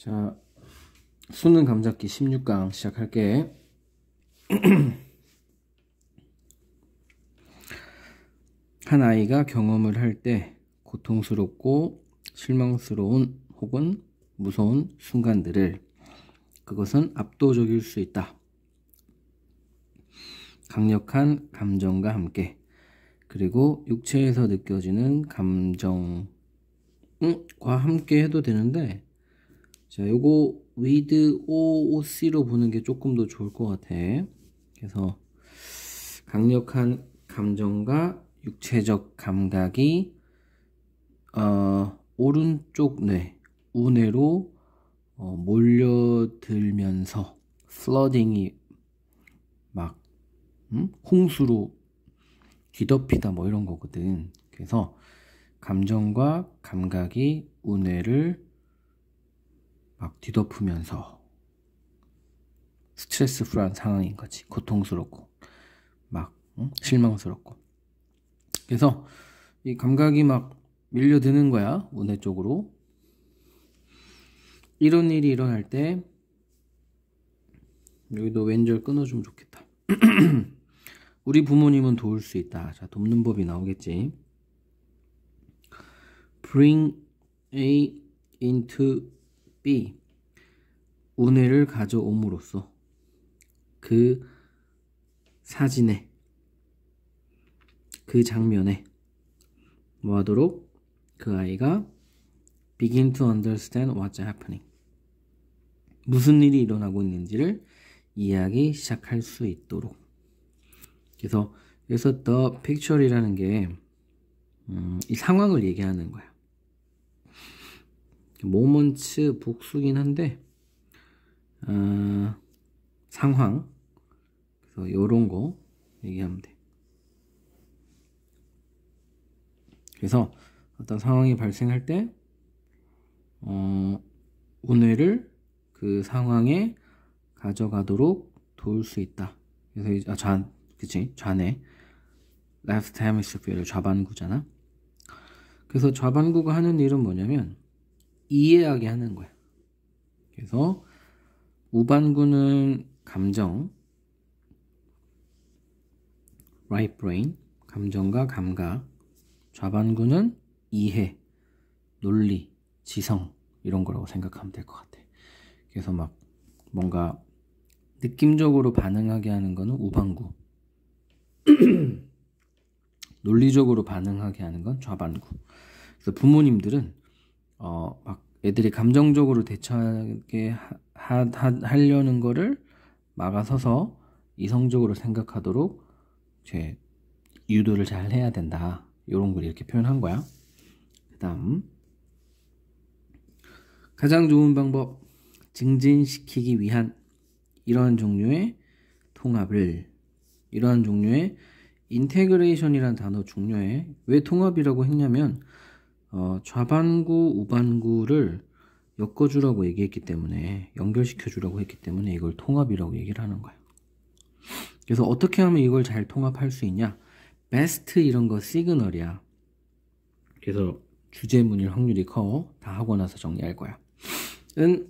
자, 수능 감잡기 16강 시작할게. 한 아이가 경험을 할 때 고통스럽고 실망스러운 혹은 무서운 순간들을 그것은 압도적일 수 있다. 강력한 감정과 함께 그리고 육체에서 느껴지는 감정과 함께 해도 되는데 자, 요거 with OOC로 보는 게 조금 더 좋을 것 같아. 그래서 강력한 감정과 육체적 감각이 어, 오른쪽 뇌, 우뇌로 어, 몰려들면서 플러딩이 막 음? 홍수로 뒤덮이다 뭐 이런 거거든. 그래서 감정과 감각이 우뇌를 막 뒤덮으면서 스트레스 풀한 상황인 거지. 고통스럽고, 막 응? 실망스럽고. 그래서 이 감각이 막 밀려드는 거야. 우뇌 쪽으로. 이런 일이 일어날 때 여기도 왼절 끊어주면 좋겠다. 우리 부모님은 도울 수 있다. 자, 돕는 법이 나오겠지. Bring A into B. 운해를 가져옴으로써 그 사진에 그 장면에 뭐 하도록 그 아이가 begin to understand what's happening 무슨 일이 일어나고 있는지를 이해하기 시작할 수 있도록 그래서 여기서 the picture이라는 게 음, 이 상황을 얘기하는 거야 모먼츠 복수긴 한데 어, 상황 그래서 이런거 얘기하면 돼 그래서 어떤 상황이 발생할 때 어, 운회를 그 상황에 가져가도록 도울 수 있다 그래서 아, 좌, 그치 좌뇌 left h e m i s p h e r e 좌반구잖아 그래서 좌반구가 하는 일은 뭐냐면 이해하게 하는 거야. 그래서 우반구는 감정, right brain, 감정과 감각, 좌반구는 이해, 논리, 지성 이런 거라고 생각하면 될 것 같아. 그래서 막 뭔가 느낌적으로 반응하게 하는 거는 우반구. 논리적으로 반응하게 하는 건 좌반구. 그래서 부모님들은 어, 막 애들이 감정적으로 대처하게 하, 하, 하려는 거를 막아서서 이성적으로 생각하도록 제 유도를 잘 해야 된다. 이런 걸 이렇게 표현한 거야. 그 다음. 가장 좋은 방법. 증진시키기 위한 이러한 종류의 통합을, 이러한 종류의 인테그레이션이란 단어 종류해왜 통합이라고 했냐면, 어, 좌반구, 우반구를 엮어주라고 얘기했기 때문에 연결시켜주라고 했기 때문에 이걸 통합이라고 얘기를 하는 거예요. 그래서 어떻게 하면 이걸 잘 통합할 수 있냐? 베스트 이런 거 시그널이야. 그래서 주제문일 확률이 커. 다 하고 나서 정리할 거야. 은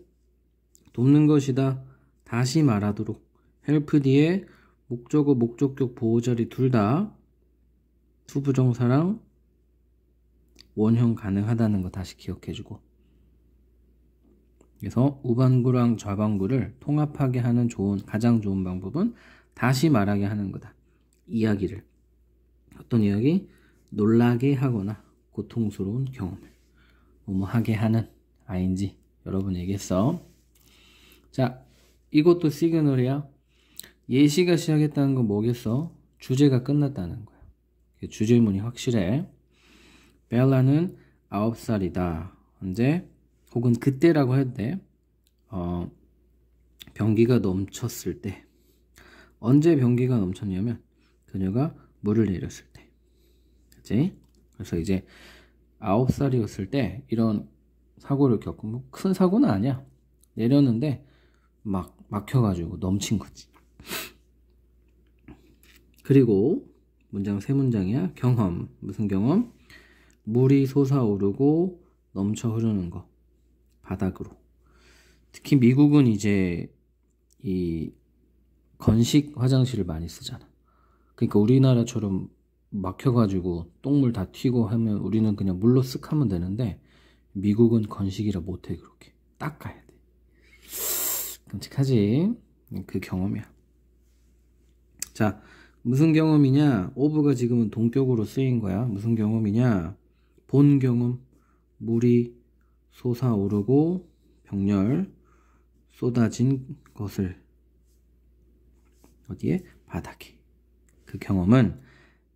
돕는 것이다. 다시 말하도록 헬프 뒤에 목적어 목적격 보호자리 둘다 투부정사랑 원형 가능하다는 거 다시 기억해주고 그래서 우반구랑 좌반구를 통합하게 하는 좋은 가장 좋은 방법은 다시 말하게 하는 거다. 이야기를 어떤 이야기 놀라게 하거나 고통스러운 경험을 뭐뭐하게 하는 아인지 여러분 얘기했어. 자 이것도 시그널이야. 예시가 시작했다는 건 뭐겠어? 주제가 끝났다는 거야. 그 주제문이 확실해. 벨라는 아홉 살이다 언제? 혹은 그때라고 해도 돼. 어, 변기가 넘쳤을 때. 언제 변기가 넘쳤냐면 그녀가 물을 내렸을 때. 그치? 그래서 이제 아홉 살이었을때 이런 사고를 겪은 뭐큰 사고는 아니야. 내렸는데 막 막혀가지고 넘친 거지. 그리고 문장 세 문장이야. 경험. 무슨 경험? 물이 솟아오르고 넘쳐 흐르는 거 바닥으로 특히 미국은 이제 이 건식 화장실을 많이 쓰잖아 그러니까 우리나라처럼 막혀가지고 똥물 다 튀고 하면 우리는 그냥 물로 쓱 하면 되는데 미국은 건식이라 못해 그렇게 닦아야 돼 끔찍하지 그 경험이야 자 무슨 경험이냐 오브가 지금은 동격으로 쓰인 거야 무슨 경험이냐 본 경험 물이 솟아오르고 병렬 쏟아진 것을 어디에 바닥에 그 경험은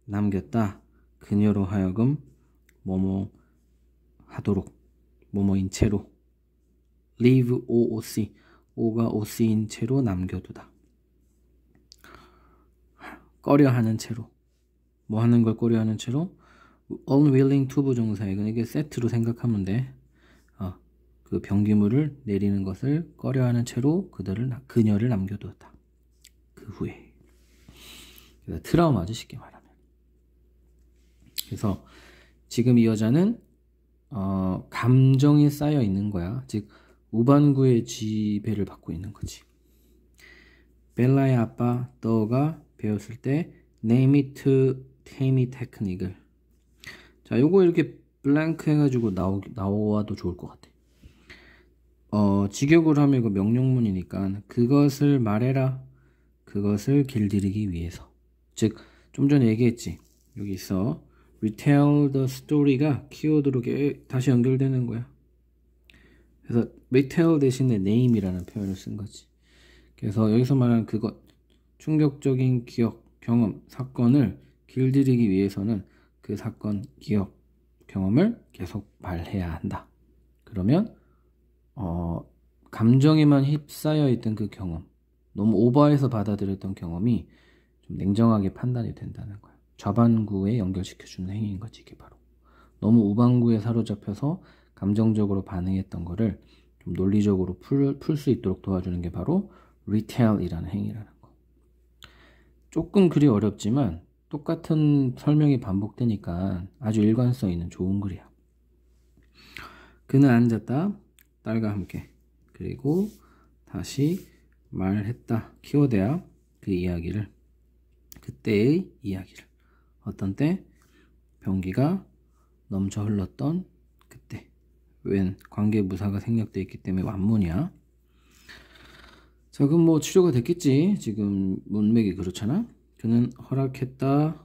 남겼다 그녀로 하여금 뭐뭐 하도록 뭐뭐인 채로 leave OOC O가 OC인 채로 남겨두다 꺼려하는 채로 뭐 하는 걸 꺼려하는 채로 unwilling to 부정사 이건 이게 세트로 생각하면 돼. 어, 그변기물을 내리는 것을 꺼려하는 채로 그들을 그녀를 남겨두었다. 그 후에 그러니 트라우마죠 쉽게 말하면. 그래서 지금 이 여자는 어, 감정이 쌓여 있는 거야. 즉 우반구의 지배를 받고 있는 거지. 벨라의 아빠 더가 배웠을 때 name it, tame it 테크닉을 자, 요거 이렇게 블랭크 해가지고 나오, 나와도 좋을 것 같아. 어, 직역으로 하면 이거 명령문이니까 그것을 말해라. 그것을 길들이기 위해서. 즉, 좀 전에 얘기했지. 여기 있어. retell the story가 키워드로 다시 연결되는 거야. 그래서 retell 대신에 name이라는 표현을 쓴 거지. 그래서 여기서 말하는 그것, 충격적인 기억, 경험, 사건을 길들이기 위해서는 그 사건 기억 경험을 계속 말해야 한다. 그러면 어, 감정에만 휩싸여 있던 그 경험, 너무 오버해서 받아들였던 경험이 좀 냉정하게 판단이 된다는 거야. 좌반구에 연결시켜주는 행위인 거지 이게 바로. 너무 우방구에 사로잡혀서 감정적으로 반응했던 거를 좀 논리적으로 풀 수 있도록 도와주는 게 바로 리테일이라는 행위라는 거. 조금 그리 어렵지만 똑같은 설명이 반복되니까 아주 일관성 있는 좋은 글이야. 그는 앉았다. 딸과 함께. 그리고 다시 말했다. 키워드야. 그 이야기를. 그때의 이야기를. 어떤 때변기가 넘쳐 흘렀던 그때. 웬관계부사가 생략돼 있기 때문에 완문이야. 자, 그럼 뭐 치료가 됐겠지. 지금 문맥이 그렇잖아. 그는 허락했다.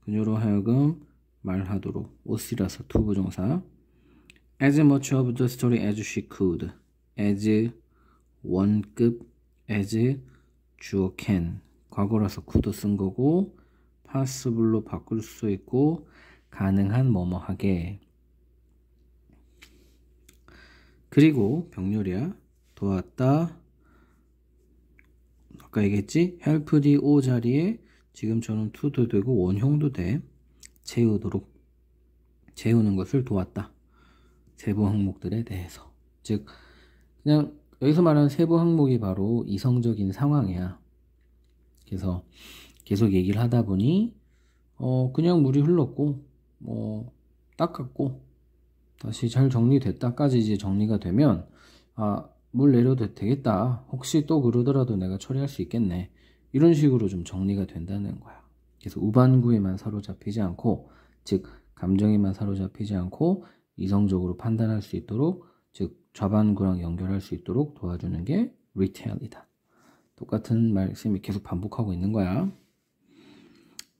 그녀로 하여금 말하도록 옷이라서 투부정사 as much of the story as she could as 원급 as 주어 can 과거라서 could도 쓴 거고 possible로 바꿀 수 있고 가능한 뭐뭐하게 그리고 병렬이야 도왔다 아까 얘기했지 help the o 자리에 지금 저는 투도 되고 원형도 돼재우도록재우는 것을 도왔다. 세부 항목들에 대해서 즉 그냥 여기서 말하는 세부 항목이 바로 이성적인 상황이야. 그래서 계속 얘기를 하다 보니 어 그냥 물이 흘렀고 뭐 닦았고 다시 잘 정리됐다까지 이제 정리가 되면 아물 내려도 되겠다. 혹시 또 그러더라도 내가 처리할 수 있겠네. 이런 식으로 좀 정리가 된다는 거야. 그래서 우반구에만 사로잡히지 않고, 즉, 감정에만 사로잡히지 않고, 이성적으로 판단할 수 있도록, 즉, 좌반구랑 연결할 수 있도록 도와주는 게 retail이다. 똑같은 말씀이 계속 반복하고 있는 거야.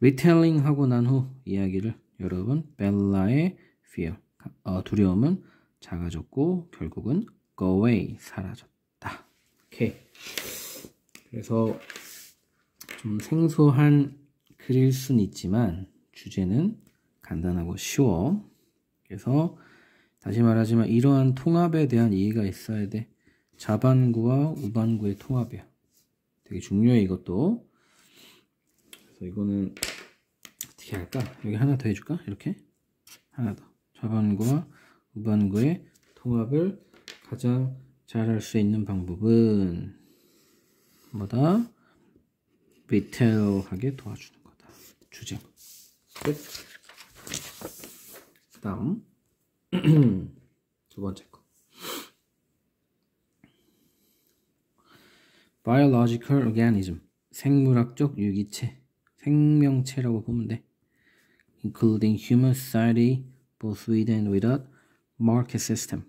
retailing 하고 난 후 이야기를 여러분 벨라의 fear 어, 두려움은 작아졌고 결국은 go away 사라졌다. 오케이. 그래서 좀 생소한 글일 순 있지만 주제는 간단하고 쉬워. 그래서 다시 말하지만 이러한 통합에 대한 이해가 있어야 돼. 자반구와 우반구의 통합이야. 되게 중요해 이것도. 그래서 이거는 어떻게 할까? 여기 하나 더 해줄까? 이렇게 하나 더. 자반구와 우반구의 통합을 가장 잘 할 수 있는 방법은 뭐다? 비틀하게 도와주는 거다. 주제. 끝. 다음. 두 번째 거. biological organism 생물학적 유기체 생명체라고 보면 돼 including human society both with and without market system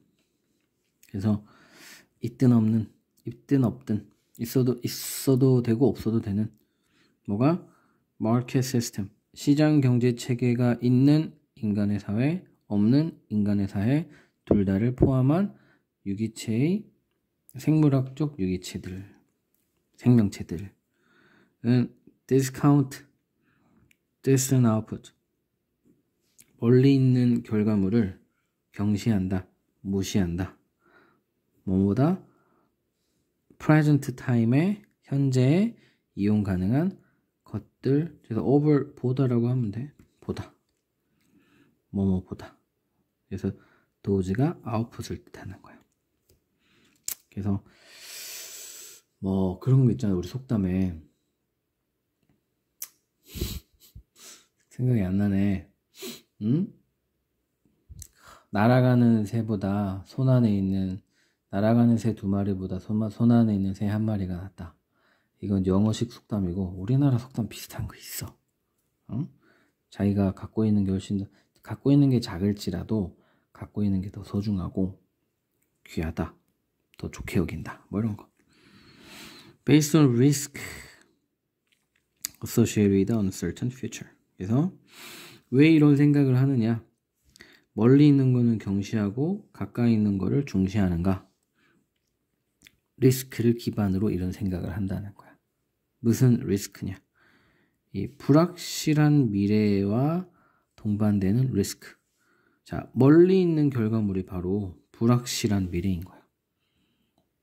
그래서 있든 없는 있든 없든 있어도 있어도 되고 없어도 되는 뭐가? Market System 시장 경제 체계가 있는 인간의 사회, 없는 인간의 사회, 둘 다를 포함한 유기체의 생물학적 유기체들, 생명체들은 discount, distant output. 멀리 있는 결과물을 경시한다, 무시한다. 뭐보다 present time의 현재에 이용 가능한 것들 그래서 over 보다라고 하면 돼 보다 뭐뭐 보다 그래서 도우즈가 아웃풋을 뜻하는 거야 그래서 뭐 그런 거 있잖아 우리 속담에 생각이 안 나네 응? 날아가는 새보다 손 안에 있는 날아가는 새 두 마리보다 손, 손 안에 있는 새 한 마리가 낫다 이건 영어식 속담이고 우리나라 속담 비슷한 거 있어. 응? 자기가 갖고 있는 게 훨씬 더 갖고 있는 게 작을지라도 갖고 있는 게 더 소중하고 귀하다. 더 좋게 여긴다. 뭐 이런 거. Based on risk associated with uncertain future. 그래서 왜 이런 생각을 하느냐? 멀리 있는 거는 경시하고 가까이 있는 거를 중시하는가? 리스크를 기반으로 이런 생각을 한다는 거야. 무슨 리스크냐? 이 불확실한 미래와 동반되는 리스크. 자, 멀리 있는 결과물이 바로 불확실한 미래인 거야.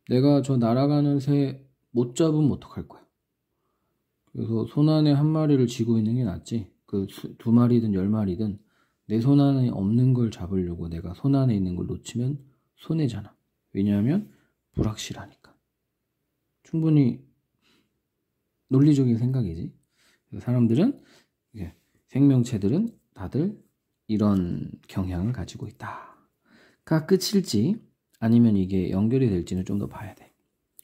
내가 저 날아가는 새 못 잡으면 어떡할 거야? 그래서 손안에 한 마리를 쥐고 있는 게 낫지. 그 두 마리든 열 마리든 내 손안에 없는 걸 잡으려고 내가 손안에 있는 걸 놓치면 손해잖아. 왜냐하면 불확실하니까. 충분히 논리적인 생각이지. 사람들은 생명체들은 다들 이런 경향을 가지고 있다가 끝일지 아니면 이게 연결이 될지는 좀 더 봐야 돼.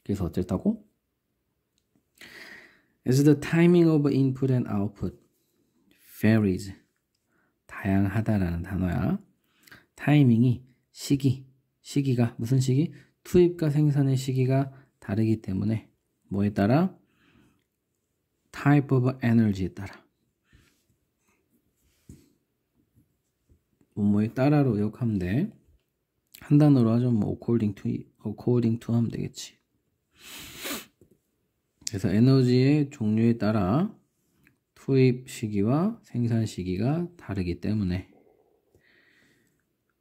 그래서 어쨌다고? As the timing of input and output varies 다양하다라는 단어야. 타이밍이 시기, 시기가 무슨 시기? 투입과 생산의 시기가 다르기 때문에 뭐에 따라 type of energy에 따라 뭐뭐에 따라로 역하면 돼. 한 단어로 하죠. 뭐 according to, according to 하면 되겠지. 그래서 에너지의 종류에 따라 투입 시기와 생산 시기가 다르기 때문에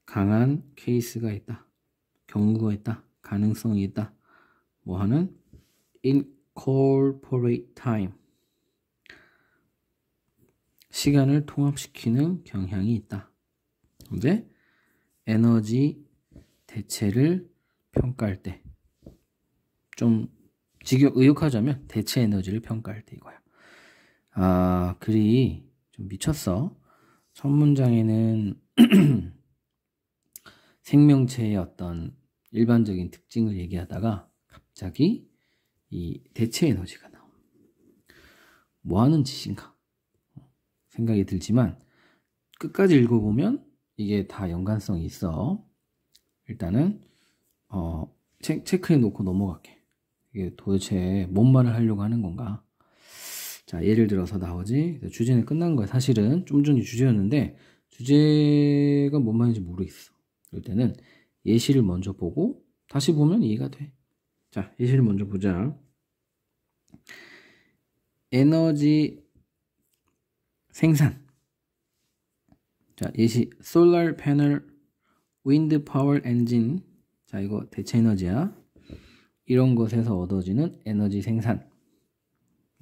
강한 케이스가 있다. 경우가 있다. 가능성이 있다. 뭐 하는 incorporate time 시간을 통합시키는 경향이 있다. 근데 에너지 대체를 평가할 때 좀 직역 의역하자면 대체 에너지를 평가할 때 이거야. 아 글이 좀 미쳤어. 첫 문장에는 생명체의 어떤 일반적인 특징을 얘기하다가 갑자기 이 대체 에너지가 나옴. 뭐 하는 짓인가? 생각이 들지만 끝까지 읽어보면 이게 다 연관성이 있어. 일단은 어, 체, 체크해 놓고 넘어갈게. 이게 도대체 뭔 말을 하려고 하는 건가? 자, 예를 들어서 나오지. 주제는 끝난 거야. 사실은 좀 전에 주제였는데 주제가 뭔 말인지 모르겠어. 이럴 때는 예시를 먼저 보고 다시 보면 이해가 돼. 자, 예시를 먼저 보자. 에너지 생산. 자, 예시 solar panel, wind power engine. 자, 이거 대체 에너지야. 이런 것에서 얻어지는 에너지 생산.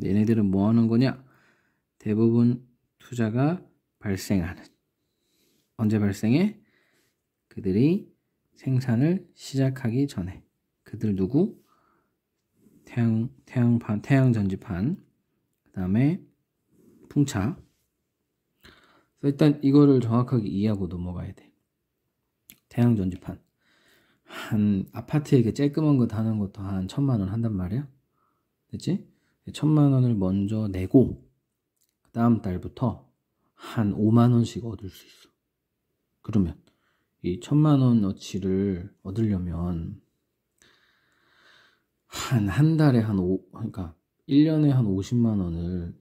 얘네들은 뭐 하는 거냐? 대부분 투자가 발생하는. 언제 발생해? 그들이 생산을 시작하기 전에. 그들 누구? 태양, 태양 태양전지판, 그 다음에 풍차, 일단 이거를 정확하게 이해하고 넘어가야 돼. 태양 전지판. 한 아파트에 그 쬐끄만 거 다는 것도 한 천만 원 한단 말이야. 그치? 천만 원을 먼저 내고 그 다음 달부터 한 5만 원씩 얻을 수 있어. 그러면 이 천만 원어치를 얻으려면 한 한 달에 한 5, 그러니까 1년에 한 50만 원을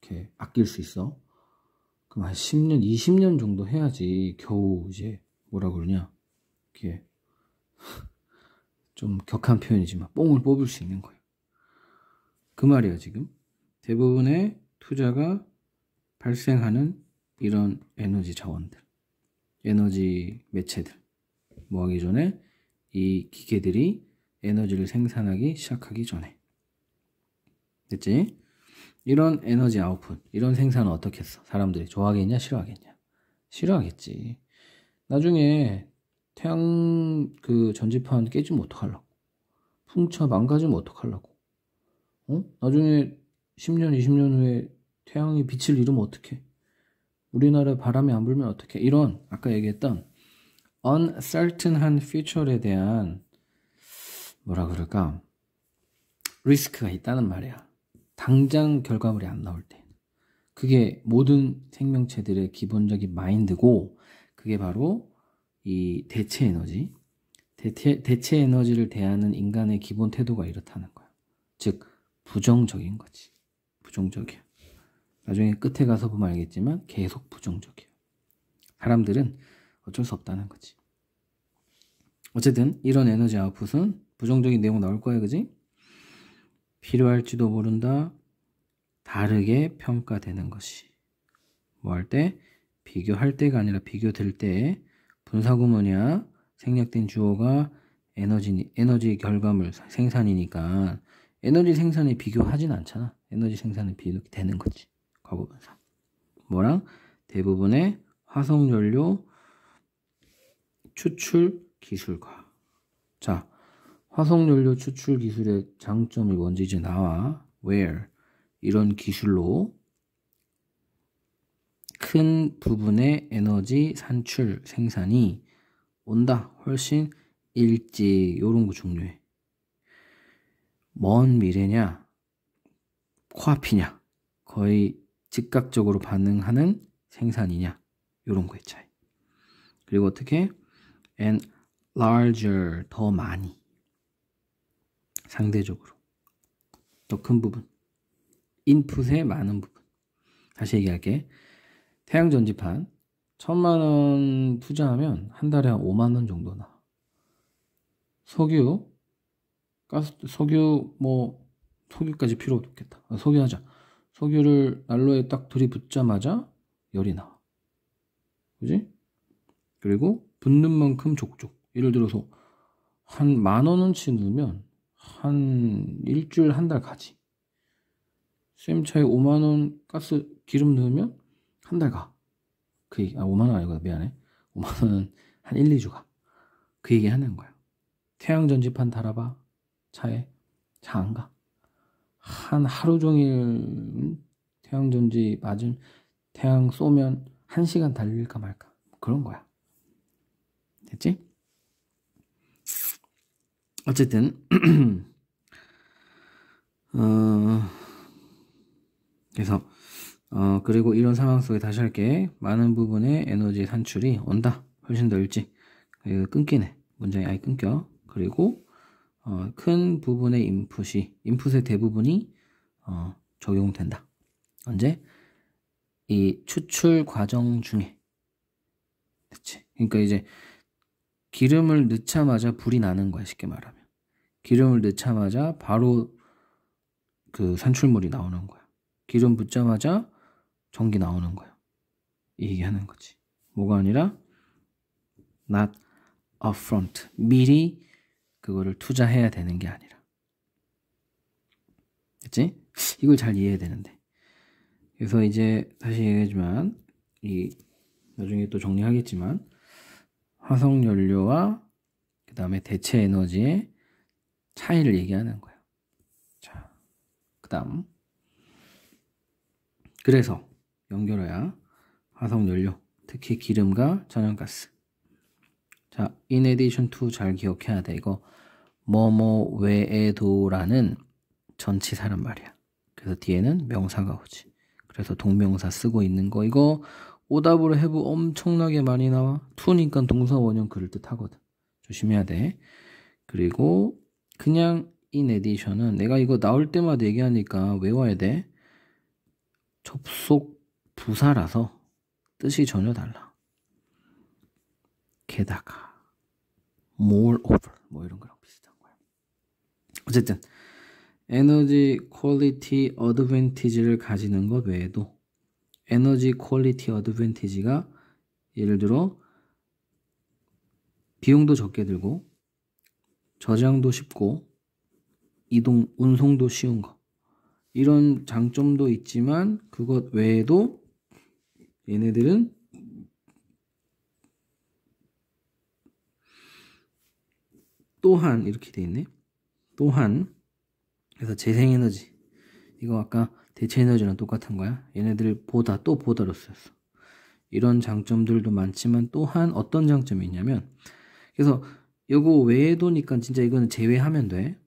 이렇게 아낄 수 있어. 그럼 한 10년, 20년 정도 해야지 겨우 이제 뭐라 그러냐. 이렇게 좀 격한 표현이지만 뽕을 뽑을 수 있는 거예요. 그말이야 지금. 대부분의 투자가 발생하는 이런 에너지 자원들, 에너지 매체들. 뭐 하기 전에 이 기계들이 에너지를 생산하기 시작하기 전에. 됐지? 이런 에너지 아웃풋, 이런 생산은 어떻겠어? 사람들이 좋아하겠냐, 싫어하겠냐? 싫어하겠지. 나중에 태양 그 전지판 깨지면 어떡하려고? 풍차 망가지면 어떡하려고? 어? 나중에 10년, 20년 후에 태양이 빛을 잃으면 어떡해? 우리나라 바람이 안 불면 어떡해? 이런 아까 얘기했던 uncertain한 future에 대한 뭐라 그럴까? 리스크가 있다는 말이야. 당장 결과물이 안 나올 때. 그게 모든 생명체들의 기본적인 마인드고, 그게 바로 이 대체 에너지. 대체, 대체 에너지를 대하는 인간의 기본 태도가 이렇다는 거야. 즉, 부정적인 거지. 부정적이야. 나중에 끝에 가서 보면 알겠지만 계속 부정적이야. 사람들은 어쩔 수 없다는 거지. 어쨌든 이런 에너지 아웃풋은 부정적인 내용 나올 거야, 그지? 필요할지도 모른다. 다르게 평가되는 것이. 뭐 할 때? 비교할 때가 아니라 비교될 때 분사구문이야. 생략된 주어가 에너지, 에너지 결과물 생산이니까 에너지 생산에 비교하진 않잖아. 에너지 생산에 비교되는 거지. 과거분사 뭐랑? 대부분의 화석연료 추출 기술과. 자, 화석연료 추출 기술의 장점이 뭔지 이제 나와. where 이런 기술로 큰 부분의 에너지 산출 생산이 온다 훨씬 일찍 요런 거 중요해 먼 미래냐 코앞이냐 거의 즉각적으로 반응하는 생산이냐 요런 거의 차이 그리고 어떻게 and larger 더 많이 상대적으로. 더 큰 부분. 인풋의 많은 부분. 다시 얘기할게. 태양전지판. 천만 원 투자하면 한 달에 한 5만 원 정도 나. 석유, 가스, 석유, 뭐, 석유까지 필요 없겠다. 아, 석유 하자. 석유를 난로에 딱둘이붙자마자 열이 나. 그지? 그리고 붙는 만큼 족족. 예를 들어서 한 만원은치 넣으면 한 일주일 한 달 가지. 쌤 차에 5만원 가스 기름 넣으면 한 달 가. 그 얘기, 아, 5만원 아니고 미안해. 5만원은 한 1, 2주 가. 그 얘기 하는 거야. 태양전지판 달아봐. 차에. 차 안 가. 한 하루 종일 태양전지 맞은 태양 쏘면 1 시간 달릴까 말까. 그런 거야. 됐지? 어쨌든 어, 그래서 어, 그리고 이런 상황 속에 다시 할게 많은 부분의 에너지 산출이 온다 훨씬 더 일찍 끊기네 문장이 아예 끊겨 그리고 어, 큰 부분의 인풋이 인풋의 대부분이 어, 적용된다 언제 이 추출 과정 중에 그치 그러니까 이제 기름을 넣자마자 불이 나는 거야 쉽게 말하면 기름을 넣자마자 바로 그 산출물이 나오는 거야. 기름 붓자마자 전기 나오는 거야. 얘기하는 거지. 뭐가 아니라 not upfront 미리 그거를 투자해야 되는 게 아니라. 그치? 이걸 잘 이해해야 되는데. 그래서 이제 다시 얘기하지만 이 나중에 또 정리하겠지만 화석 연료와 그 다음에 대체 에너지의 차이를 얘기하는 거예요. 자, 그 다음. 그래서 연결해야 화석연료, 특히 기름과 천연가스. 자, in addition to 잘 기억해야 돼. 이거 뭐뭐 외에도라는 전치사란 말이야. 그래서 뒤에는 명사가 오지. 그래서 동명사 쓰고 있는 거 이거 오답으로 해부 엄청나게 많이 나와. 투니까 동사 원형 그럴 듯 하거든. 조심해야 돼. 그리고 그냥 i 에디션은 내가 이거 나올 때마다 얘기하니까 외워야 돼. 접속 부사라서 뜻이 전혀 달라. 게다가 moreover 뭐 이런 거랑 비슷한 거야. 어쨌든 에너지 퀄리티 어드밴티지를 가지는 것 외에도 에너지 퀄리티 어드밴티지가 예를 들어 비용도 적게 들고 저장도 쉽고 이동 운송도 쉬운 거 이런 장점도 있지만 그것 외에도 얘네들은 또한 이렇게 돼 있네 또한 그래서 재생에너지 이거 아까 대체에너지랑 똑같은 거야 얘네들 보다 또 보다로 쓰였어 이런 장점들도 많지만 또한 어떤 장점이 있냐면 그래서 요거 외에도니까 진짜 이거는 제외하면 돼.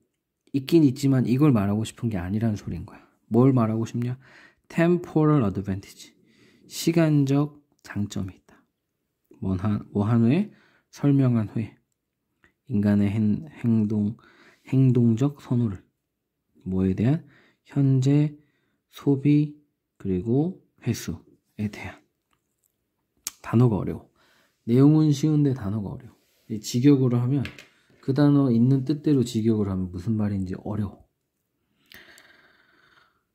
있긴 있지만 이걸 말하고 싶은 게 아니라는 소리인 거야. 뭘 말하고 싶냐? temporal advantage. 시간적 장점이 있다. 원한, 원한 후에 설명한 후에 인간의 행, 행동, 행동적 선호를 뭐에 대한 현재 소비 그리고 횟수에 대한 단어가 어려워. 내용은 쉬운데 단어가 어려워. 직역으로 하면 그 단어 있는 뜻대로 직역을 하면 무슨 말인지 어려워.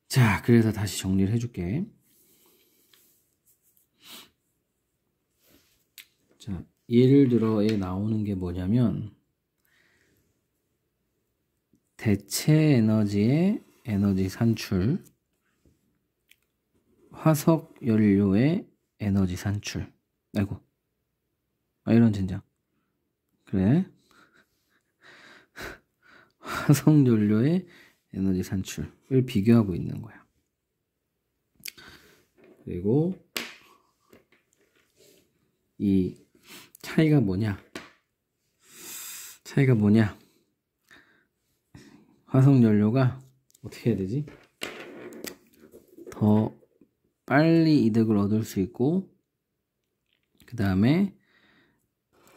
자, 그래서 다시 정리를 해줄게. 자, 예를 들어에 나오는 게 뭐냐면, 대체 에너지의 에너지 산출, 화석 연료의 에너지 산출. 아이고. 아, 이런 젠장. 그래. 화석 연료의 에너지 산출을 비교하고 있는 거야. 그리고 이 차이가 뭐냐? 차이가 뭐냐? 화석 연료가 어떻게 해야 되지? 더 빨리 이득을 얻을 수 있고 그 다음에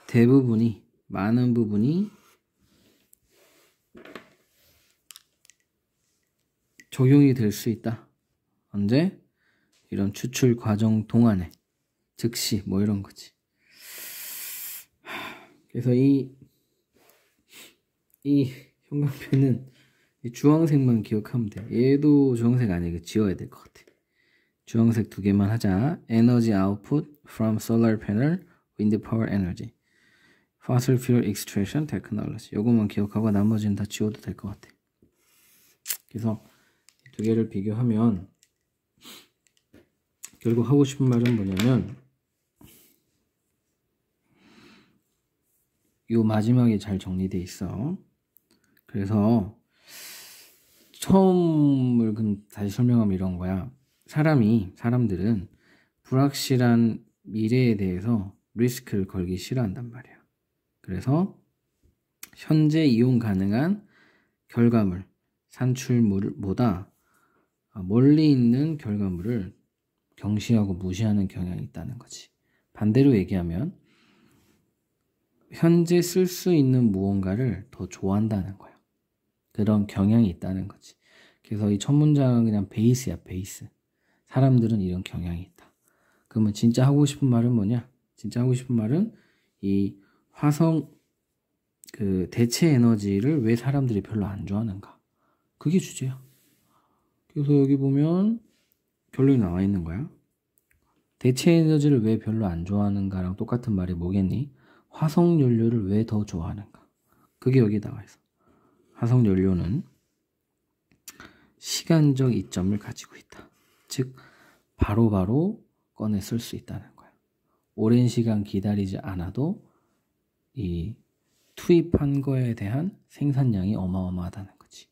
대부분이 많은 부분이 적용이 될 수 있다. 언제? 이런 추출 과정 동안에 즉시 뭐 이런 거지. 그래서 이, 이 형광펜은 이 주황색만 기억하면 돼. 얘도 주황색 아니고 지워야 될 것 같아. 주황색 두 개만 하자. 에너지 아웃풋 from solar panel wind power energy. Fossil Fuel Extraction Technology 이것만 기억하고 나머지는 다 지워도 될 것 같아 그래서 두 개를 비교하면 결국 하고 싶은 말은 뭐냐면 요 마지막이 잘 정리돼 있어 그래서 처음을 다시 설명하면 이런 거야 사람이 사람들은 불확실한 미래에 대해서 리스크를 걸기 싫어한단 말이야 그래서 현재 이용 가능한 결과물, 산출물보다 멀리 있는 결과물을 경시하고 무시하는 경향이 있다는 거지. 반대로 얘기하면 현재 쓸 수 있는 무언가를 더 좋아한다는 거야. 그런 경향이 있다는 거지. 그래서 이 첫 문장은 그냥 베이스야, 베이스. 사람들은 이런 경향이 있다. 그러면 진짜 하고 싶은 말은 뭐냐? 진짜 하고 싶은 말은 이 화성 그 대체 에너지를 왜 사람들이 별로 안 좋아하는가? 그게 주제야. 그래서 여기 보면 결론이 나와 있는 거야. 대체 에너지를 왜 별로 안 좋아하는가랑 똑같은 말이 뭐겠니? 화성 연료를 왜 더 좋아하는가? 그게 여기 나와 있어. 화성 연료는 시간적 이점을 가지고 있다. 즉 바로바로 바로 꺼내 쓸 수 있다는 거야. 오랜 시간 기다리지 않아도 이 투입한 거에 대한 생산량이 어마어마하다는 거지.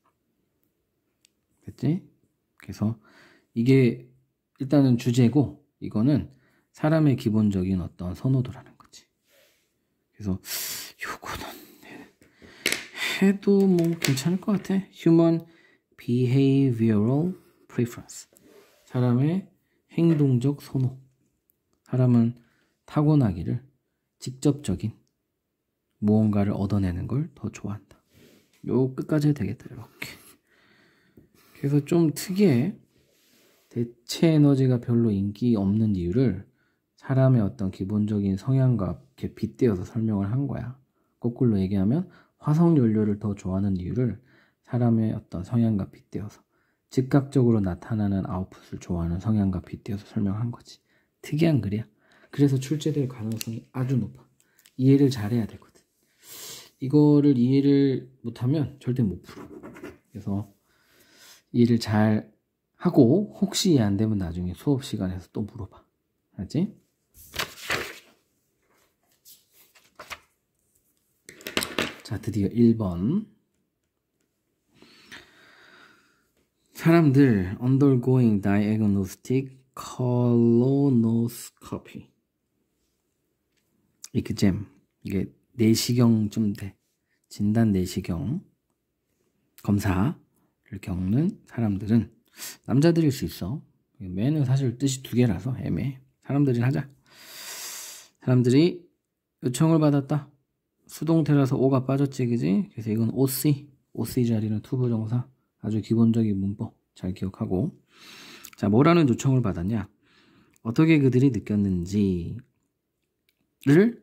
됐지? 그래서 이게 일단은 주제고 이거는 사람의 기본적인 어떤 선호도라는 거지. 그래서 요거는 해도 뭐 괜찮을 것 같아. Human behavioral preference. 사람의 행동적 선호. 사람은 타고나기를 직접적인 무언가를 얻어내는 걸 더 좋아한다. 요 끝까지 해도 되겠다. 이렇게. 그래서 좀 특이해. 대체 에너지가 별로 인기 없는 이유를 사람의 어떤 기본적인 성향과 이렇게 빗대어서 설명을 한 거야. 거꾸로 얘기하면 화석 연료를 더 좋아하는 이유를 사람의 어떤 성향과 빗대어서 즉각적으로 나타나는 아웃풋을 좋아하는 성향과 빗대어서 설명한 거지. 특이한 글이야. 그래서 출제될 가능성이 아주 높아. 이해를 잘해야 되거든. 이거를 이해를 못하면 절대 못 풀어. 그래서 일을 잘 하고 혹시 안 되면 나중에 수업 시간에서 또 물어봐. 알지 자, 드디어 1번. 사람들 undergoing diagnostic colonoscopy. 이게 그 잼. 이게 내시경쯤 돼. 진단 내시경 검사를 겪는 사람들은 남자들일 수 있어. 매는 사실 뜻이 두 개라서 애매해. 사람들이 하자. 사람들이 요청을 받았다. 수동태라서 오가 빠졌지, 그지? 그래서 이건 OC. OC 자리는 투부정사. 아주 기본적인 문법. 잘 기억하고. 자, 뭐라는 요청을 받았냐? 어떻게 그들이 느꼈는지를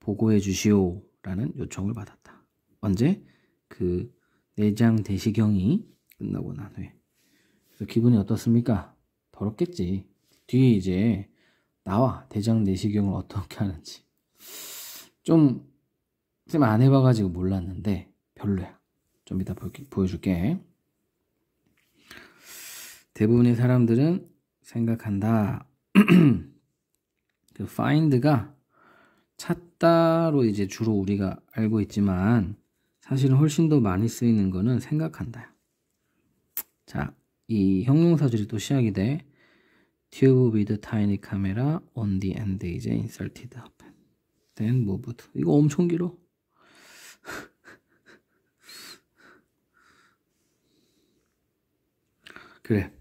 보고해 주시오 라는 요청을 받았다. 언제? 그 내장 대시경이 끝나고 난 후에. 그래서 기분이 어떻습니까? 더럽겠지. 뒤에 이제 나와 대장 내시경을 어떻게 하는지. 좀, 쌤안 해봐가지고 몰랐는데 별로야. 좀 이따 보, 여줄게 대부분의 사람들은 생각한다. 그 find가 찾다로 이제 주로 우리가 알고 있지만 사실은 훨씬 더 많이 쓰이는 거는 생각한다. 자, 이 형용사들이 또 시작이 돼. Tube with tiny camera on the end is inserted up. Then moved. 이거 엄청 길어. 그래.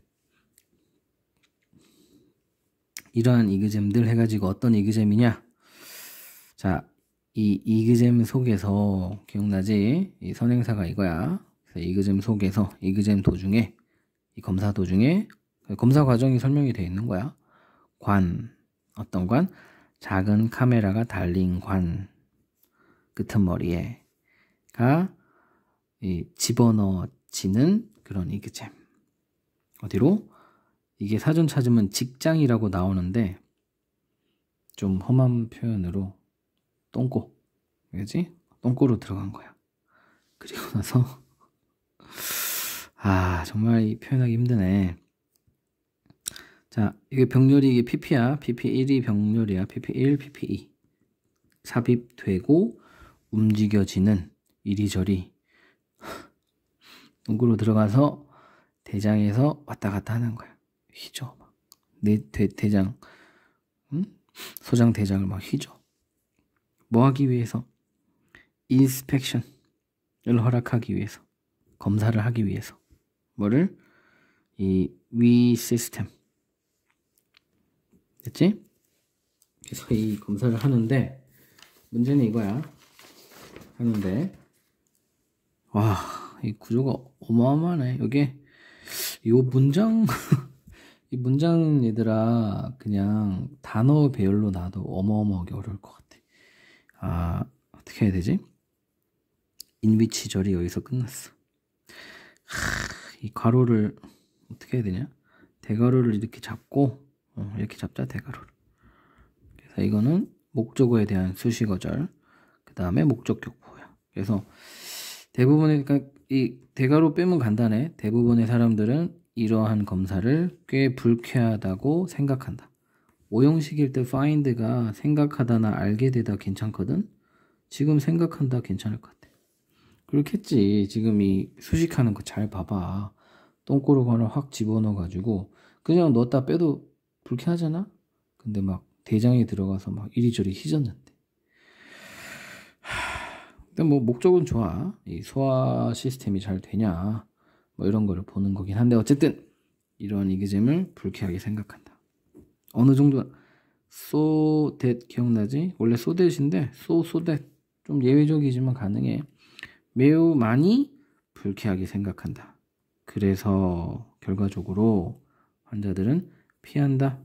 이러한 이그잼들 해가지고 어떤 이그잼이냐? 자, 이 이그잼 속에서 기억나지? 이 선행사가 이거야. 그래서 이그잼 속에서 이그잼 도중에 이 검사 도중에 검사 과정이 설명이 되어 있는 거야. 관 어떤 관? 작은 카메라가 달린 관 끄트머리에가 이 집어넣어지는 그런 이그잼 어디로? 이게 사전 찾으면 직장이라고 나오는데 좀 험한 표현으로 똥꼬. 그지? 똥꼬로 들어간 거야. 그리고 나서, 아, 정말 표현하기 힘드네. 자, 이게 병렬이 이게 PP야. PP1이 병렬이야. PP1, PP2. 삽입되고 움직여지는 이리저리 똥구로 들어가서 대장에서 왔다 갔다 하는 거야. 휘죠. 막. 내 대, 장 응? 소장 대장을 막 휘죠. 뭐 하기 위해서? 인스펙션을 허락하기 위해서. 검사를 하기 위해서. 뭐를? 이 위 시스템. 됐지? 그래서 이 검사를 하는데, 문제는 이거야. 하는데, 와, 이 구조가 어마어마하네. 이게, 이 문장, 이문장 얘들아, 그냥 단어 배열로 나도 어마어마하게 어려울 것 같아. 아, 어떻게 해야 되지? 인위치절이 여기서 끝났어. 하, 이 가로를 어떻게 해야 되냐? 대가로를 이렇게 잡고 어, 이렇게 잡자 대가로를. 그래서 이거는 목적어에 대한 수식어절, 그 다음에 목적 격포야 그래서 대부분의 그러니까 이 대가로 빼면 간단해. 대부분의 사람들은 이러한 검사를 꽤 불쾌하다고 생각한다. 오형식일 때 find가 생각하다나 알게 되다 괜찮거든? 지금 생각한다 괜찮을 것 같아. 그렇겠지. 지금 이 수식하는 거 잘 봐봐. 똥꼬르건을 확 집어넣어가지고 그냥 넣었다 빼도 불쾌하잖아? 근데 막 대장에 들어가서 막 이리저리 휘졌는데. 근데 뭐 목적은 좋아. 이 소화 시스템이 잘 되냐. 뭐 이런 거를 보는 거긴 한데 어쨌든 이런 이기잼을 불쾌하게 생각한다. 어느 정도 소댓 기억나지? 원래 소댓인데 소소댓 좀 예외적이지만 가능해. 매우 많이 불쾌하게 생각한다. 그래서 결과적으로 환자들은 피한다.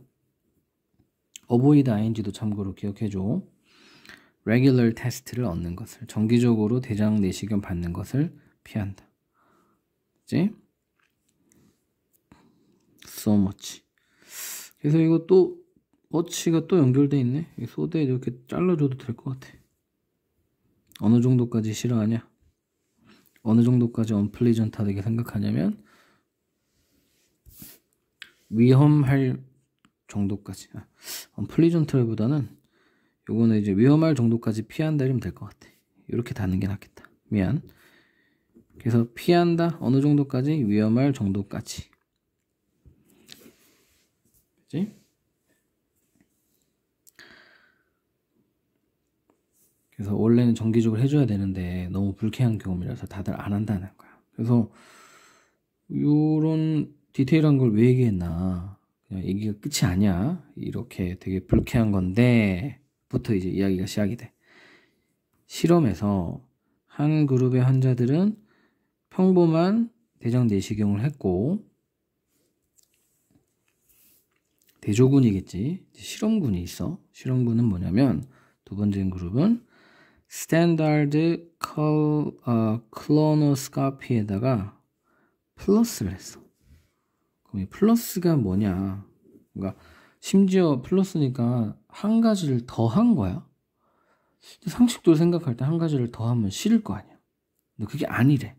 어보이드 ing도 참고로 기억해줘. regular 테스트를 얻는 것을 정기적으로 대장 내시경 받는 것을 피한다. 그지? so much. 그래서 이것도 워치가 또 연결돼 있네 이 소대 이렇게 잘라줘도 될 것 같아 어느 정도까지 싫어하냐 어느 정도까지 언플리전타되게 생각하냐면 위험할 정도까지 아, 언플리전트보다는 요거는 이제 위험할 정도까지 피한다 이면될 것 같아 이렇게 다는 게 낫겠다 미안 그래서 피한다 어느 정도까지 위험할 정도까지 되겠 그래서 원래는 정기적으로 해줘야 되는데 너무 불쾌한 경험이라서 다들 안 한다는 거야. 그래서 이런 디테일한 걸 왜 얘기했나? 그냥 얘기가 끝이 아니야. 이렇게 되게 불쾌한 건데 부터 이제 이야기가 시작이 돼. 실험에서 한 그룹의 환자들은 평범한 대장 내시경을 했고 대조군이겠지. 실험군이 있어. 실험군은 뭐냐면 두 번째인 그룹은 스탠다드 어, 클로노스카피에다가 플러스를 했어. 그럼 이 플러스가 뭐냐? 그러니까 심지어 플러스니까 한 가지를 더 한 거야. 상식적으로 생각할 때 한 가지를 더 하면 싫을 거 아니야. 근데 그게 아니래.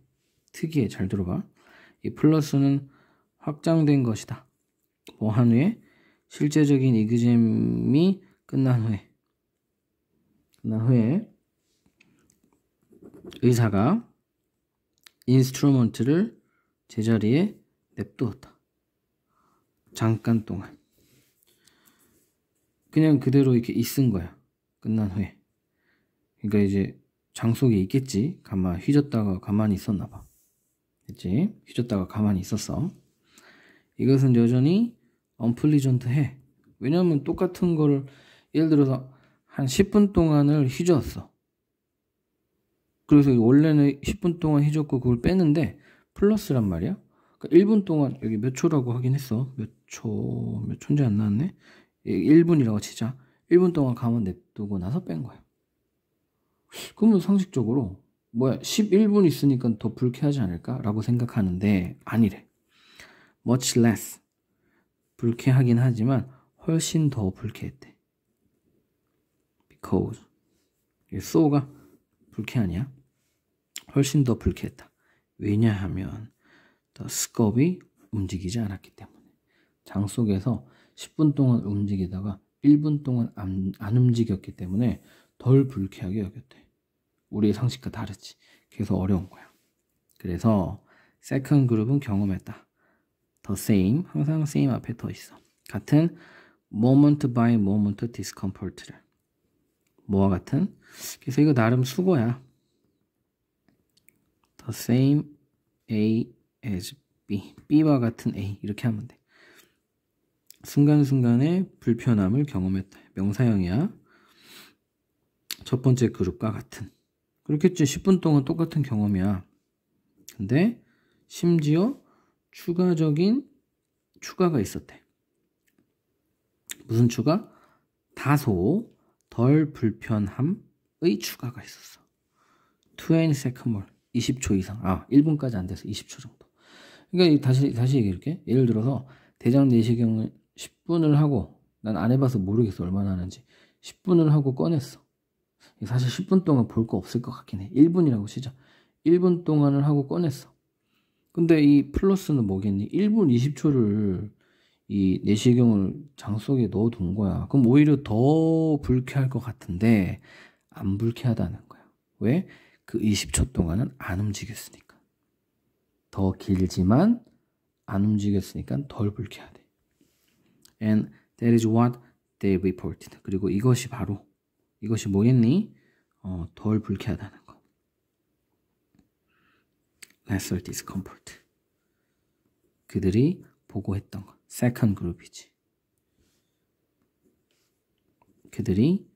특이해. 잘 들어봐. 이 플러스는 확장된 것이다. 뭐 한 후에 실제적인 이그잼이 끝난 후에 끝난 후에 의사가 인스트루먼트를 제자리에 냅두었다. 잠깐 동안 그냥 그대로 이렇게 있은 거야. 끝난 후에 그러니까 이제 장 속에 있겠지. 가만 휘졌다가 가만히 있었나 봐. 그치? 휘졌다가 가만히 있었어. 이것은 여전히 언플리전트해. 왜냐면 똑같은 걸 예를 들어서 한 10분 동안을 휘저었어. 그래서 원래는 10분 동안 휘저고 그걸 빼는데 플러스란 말이야. 그러니까 1분 동안 여기 몇 초라고 하긴 했어. 몇 초, 몇 초인지 안 나왔네. 1분이라고 예, 치자. 1분 동안 가만 냅두고 나서 뺀 거야. 그러면 상식적으로 뭐야 11분 있으니까 더 불쾌하지 않을까라고 생각하는데 아니래. much less 불쾌하긴 하지만 훨씬 더 불쾌했대. Because so가 불쾌하냐? 훨씬 더 불쾌했다. 왜냐하면 스컵이 움직이지 않았기 때문에 장 속에서 10분 동안 움직이다가 1분 동안 안, 안 움직였기 때문에 덜 불쾌하게 여겼대. 우리의 상식과 다르지. 그래서 어려운 거야. 그래서 세컨 그룹은 경험했다. the same 항상 same 앞에 더 있어. 같은 moment by moment discomfort를 뭐와 같은? 그래서 이거 나름 수고야. the same A as B B와 같은 A 이렇게 하면 돼. 순간순간의 불편함을 경험했다. 명사형이야. 첫 번째 그룹과 같은. 그렇겠지. 10분 동안 똑같은 경험이야. 근데 심지어 추가적인 추가가 있었대. 무슨 추가? 다소 덜 불편함의 추가가 있었어. 20 second 20초 이상. 아, 1분까지 안 돼서 20초 정도. 그러니까 다시, 다시 얘기할게. 예를 들어서 대장 내시경을 10분을 하고 난 안 해봐서 모르겠어. 얼마나 하는지. 10분을 하고 꺼냈어. 사실 10분 동안 볼 거 없을 것 같긴 해. 1분이라고 치자 1분 동안을 하고 꺼냈어. 근데 이 플러스는 뭐겠니? 1분 20초를 이 내시경을 네 장 속에 넣어 둔 거야. 그럼 오히려 더 불쾌할 것 같은데 안 불쾌하다는 거야. 왜? 그 20초 동안은 안 움직였으니까. 더 길지만 안 움직였으니까 덜 불쾌하대. And that is what they reported. 그리고 이것이 바로 이것이 뭐겠니? 어, 덜 불쾌하다는 lesser discomfort. 그들이 보고했던 것. second group이지. 그들이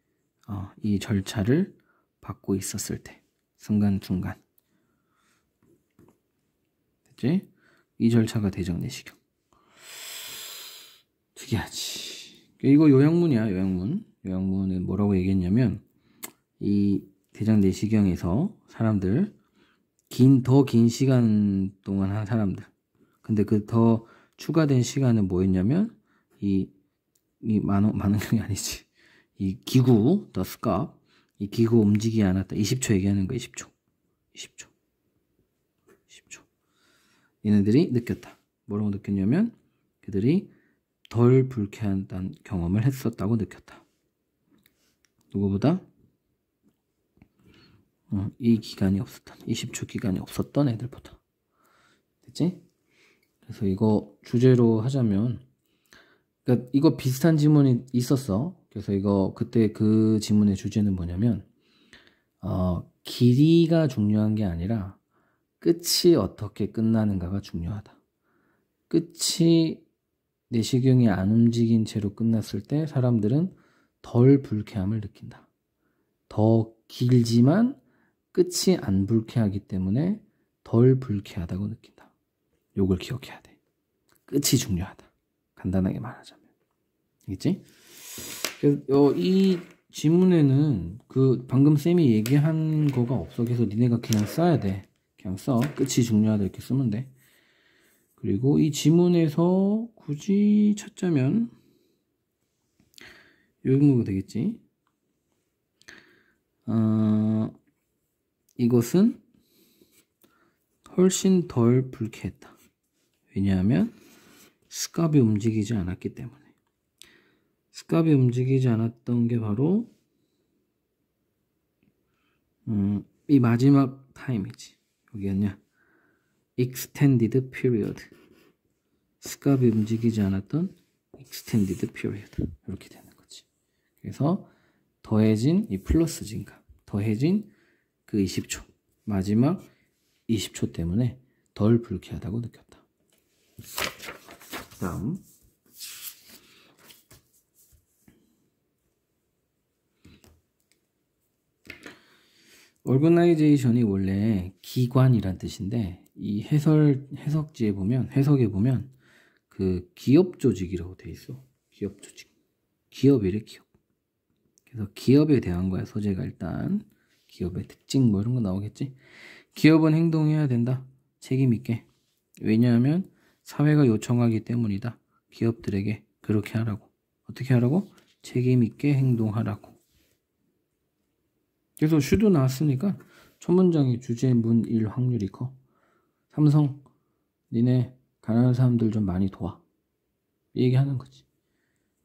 어, 이 절차를 받고 있었을 때, 순간순간. 됐지? 이 절차가 대정내시경. 특이하지. 이거 요양문이야, 요양문. 요양문은 뭐라고 얘기했냐면, 이 대장내시경에서 사람들 긴, 더 긴 시간 동안 한 사람들. 근데 그 더 추가된 시간은 뭐였냐면, 이, 이 만원, 만원경이 아니지. 이 기구, 더 스캅. 이 기구 움직이지 않았다. 20초 얘기하는 거야, 20초. 20초. 2 0초 얘네들이 느꼈다. 뭐라고 느꼈냐면, 그들이 덜 불쾌한 경험을 했었다고 느꼈다. 누구보다? 어, 이 기간이 없었던 2 0초 기간이 없었던 애들보다 됐지? 그래서 이거 주제로 하자면 그니까 이거 비슷한 지문이 있었어. 그래서 이거 그때 그 지문의 주제는 뭐냐면 어, 길이가 중요한 게 아니라 끝이 어떻게 끝나는가가 중요하다. 끝이 내시경이 안 움직인 채로 끝났을 때 사람들은 덜 불쾌함을 느낀다. 더 길지만 끝이 안 불쾌하기 때문에 덜 불쾌하다고 느낀다. 요걸 기억해야 돼. 끝이 중요하다. 간단하게 말하자면. 알겠지? 그래서 이 지문에는 그 방금 쌤이 얘기한 거가 없어. 그래서 니네가 그냥 써야 돼. 그냥 써. 끝이 중요하다 이렇게 쓰면 돼. 그리고 이 지문에서 굳이 찾자면 요 정도가 되겠지. 이것은 훨씬 덜 불쾌했다. 왜냐하면 스갑이 움직이지 않았기 때문에. 스갑이 움직이지 않았던 게 바로 음, 이 마지막 타임이지. 여기였냐? extended period. 스갑이 움직이지 않았던 extended period. 이렇게 되는 거지. 그래서 더해진 이 플러스 증가, 더해진 그 20초 마지막 20초 때문에 덜 불쾌하다고 느꼈다. 다음 얼그나이제이션이 원래 기관이란 뜻인데 이 해설 해석지에 보면 해석에 보면 그 기업 조직이라고 돼 있어. 기업 조직. 기업이래 기업. 그래서 기업에 대한 거야 소재가 일단 기업의 특징 뭐 이런 거 나오겠지? 기업은 행동해야 된다. 책임 있게. 왜냐하면 사회가 요청하기 때문이다. 기업들에게 그렇게 하라고. 어떻게 하라고? 책임 있게 행동하라고. 그래서 슈도 나왔으니까 첫 문장이 주제 문일 확률이 커. 삼성, 니네 가난한 사람들 좀 많이 도와. 얘기하는 거지.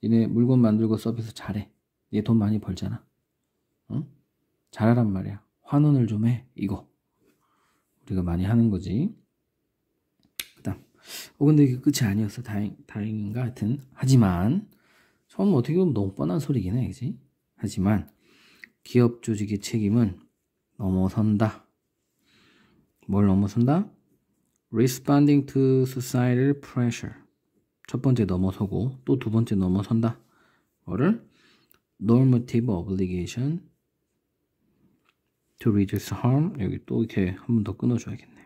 니네 물건 만들고 서비스 잘해. 니돈 많이 벌잖아. 잘하란 말이야. 환원을 좀 해. 이거. 우리가 많이 하는 거지. 그 다음. 어, 근데 이게 끝이 아니었어. 다행, 다행인가? 하여튼. 하지만, 처음 어떻게 보면 너무 뻔한 소리긴 해. 그지? 하지만, 기업 조직의 책임은 넘어선다. 뭘 넘어선다? responding to societal pressure. 첫 번째 넘어서고, 또 두 번째 넘어선다. 뭐를? normative obligation to reduce harm 여기 또 이렇게 한 번 더 끊어줘야겠네.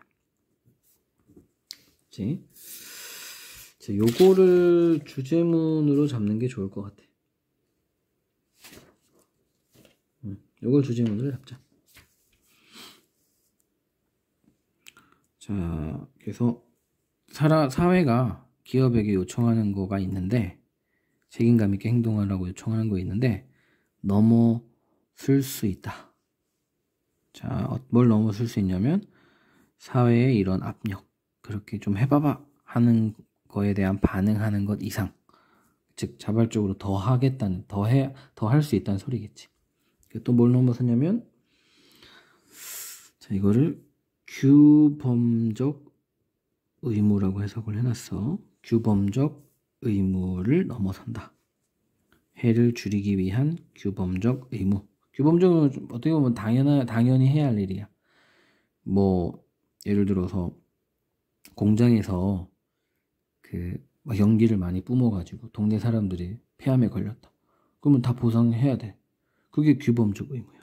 그치? 자, 요거를 주제문으로 잡는 게 좋을 것 같아. 음, 요걸 주제문으로 잡자. 자, 그래서 사라, 사회가 기업에게 요청하는 거가 있는데 책임감 있게 행동하라고 요청하는 거 있는데 넘어 쓸수 있다. 자, 어, 뭘 넘어설 수 있냐면 사회의 이런 압력, 그렇게 좀 해봐봐 하는 거에 대한 반응하는 것 이상, 즉 자발적으로 더 하겠다는, 더 해, 더 할 수 있다는 소리겠지. 또 뭘 넘어서냐면 자, 이거를 규범적 의무라고 해석을 해놨어. 규범적 의무를 넘어선다. 해를 줄이기 위한 규범적 의무. 규범적으로 어떻게 보면 당연하, 당연히 해야 할 일이야. 뭐, 예를 들어서 공장에서 그, 막 연기를 많이 뿜어가지고 동네 사람들이 폐암에 걸렸다. 그러면 다 보상해야 돼. 그게 규범적 의무야.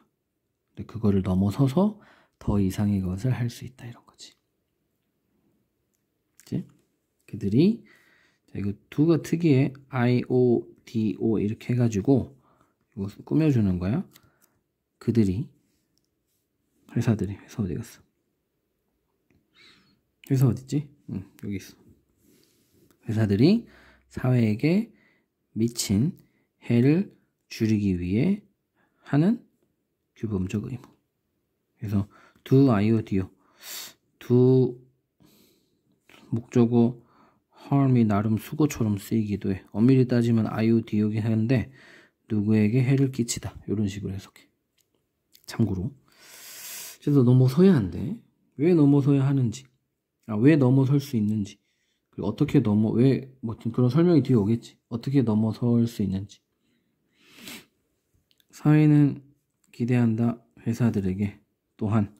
근데 그거를 넘어서서 더 이상의 것을 할 수 있다. 이런 거지. 그치? 그들이, 자, 이거 두가 특이해. I, O, D, O 이렇게 해가지고 이거 꾸며주는 거야. 그들이 회사들이 회사 어디 갔어? 회사 어디지? 응, 여기 있어. 회사들이 사회에게 미친 해를 줄이기 위해 하는 규범적 의무. 그래서 두 아이오디오 두 목적어 harm이 나름 수거처럼 쓰이기도 해. 엄밀히 따지면 아이오디오긴 하는데 누구에게 해를 끼치다 이런 식으로 해석해. 참고로. 그래서 넘어서야 한대. 왜 넘어서야 하는지, 아, 왜 넘어설 수 있는지, 그리고 어떻게 넘어, 왜, 뭐, 좀 그런 설명이 뒤에 오겠지. 어떻게 넘어설 수 있는지. 사회는 기대한다. 회사들에게 또한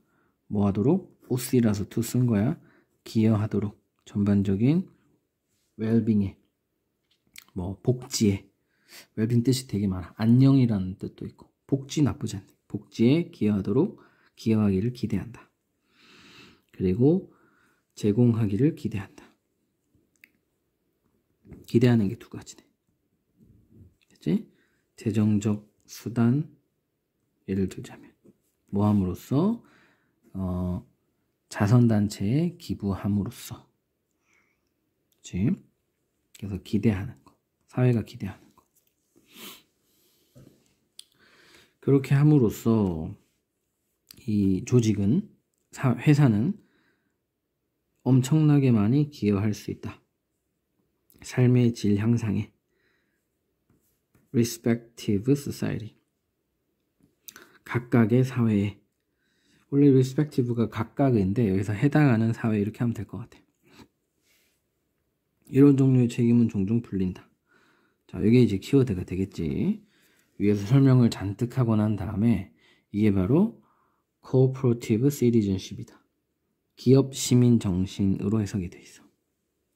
뭐 하도록? OC라서 t 쓴 거야. 기여하도록. 전반적인 웰빙에, 뭐, 복지에. 웰빙 뜻이 되게 많아. 안녕이라는 뜻도 있고. 복지 나쁘지 않네. 복지에 기여하도록 기여하기를 기대한다. 그리고 제공하기를 기대한다. 기대하는 게 두 가지네. 그치? 재정적 수단, 예를 들자면, 모함으로써, 어, 자선단체에 기부함으로써. 그치? 그래서 기대하는 거. 사회가 기대하는 그렇게 함으로써 이 조직은 회사는 엄청나게 많이 기여할 수 있다. 삶의 질 향상에 respective society 각각의 사회에 원래 respective가 각각인데 여기서 해당하는 사회 이렇게 하면 될 것같아 이런 종류의 책임은 종종 불린다 자, 이게 이제 키워드가 되겠지. 위에서 설명을 잔뜩 하고 난 다음에 이게 바로 Cooperative 코오퍼레티 n s h i p 이다 기업 시민 정신으로 해석이 돼 있어.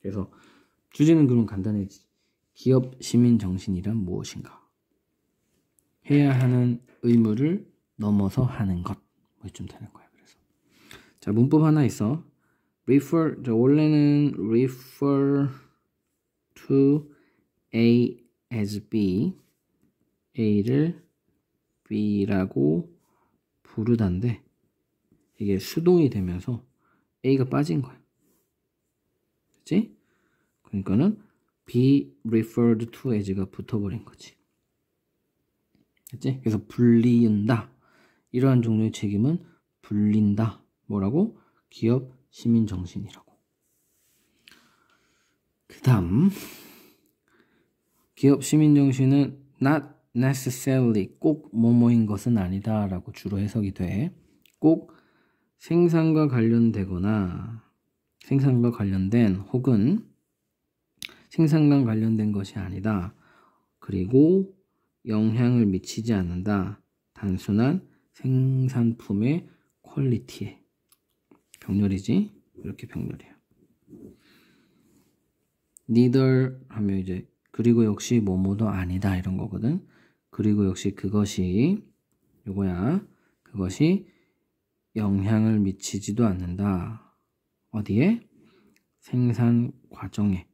그래서 주제는 그럼 간단해지. 기업 시민 정신이란 무엇인가? 해야 하는 의무를 넘어서 하는 것. 뭐좀 되는 거야. 그래서 자 문법 하나 있어. refer. 자, 원래는 refer to A as B. A를 B라고 부르던데 이게 수동이 되면서 A가 빠진 거야. 그치? 그러니까는 be referred to as가 붙어버린 거지. 그치? 그래서 불리운다. 이러한 종류의 책임은 불린다. 뭐라고? 기업 시민 정신이라고. 그 다음, 기업 시민 정신은 not necessarily 꼭 뭐뭐인 것은 아니다 라고 주로 해석이 돼. 꼭 생산과 관련되거나 생산과 관련된 혹은 생산과 관련된 것이 아니다. 그리고 영향을 미치지 않는다. 단순한 생산품의 퀄리티에. 병렬이지? 이렇게 병렬이에요. neither 하면 이제 그리고 역시 뭐뭐도 아니다 이런 거거든. 그리고 역시 그것이 요거야. 그것이 영향을 미치지도 않는다. 어디에? 생산 과정에.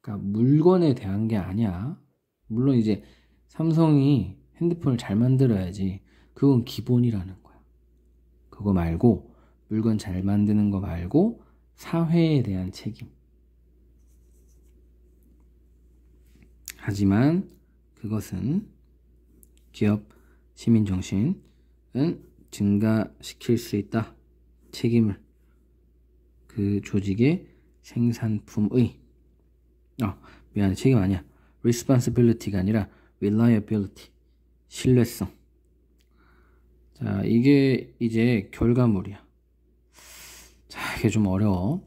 그러니까 물건에 대한 게 아니야. 물론 이제 삼성이 핸드폰을 잘 만들어야지. 그건 기본이라는 거야. 그거 말고 물건 잘 만드는 거 말고 사회에 대한 책임. 하지만 그것은 기업 시민 정신은 증가시킬 수 있다. 책임을 그 조직의 생산품의 아 미안해 책임 아니야 responsibility가 아니라 reliability 신뢰성 자 이게 이제 결과물이야 자 이게 좀 어려워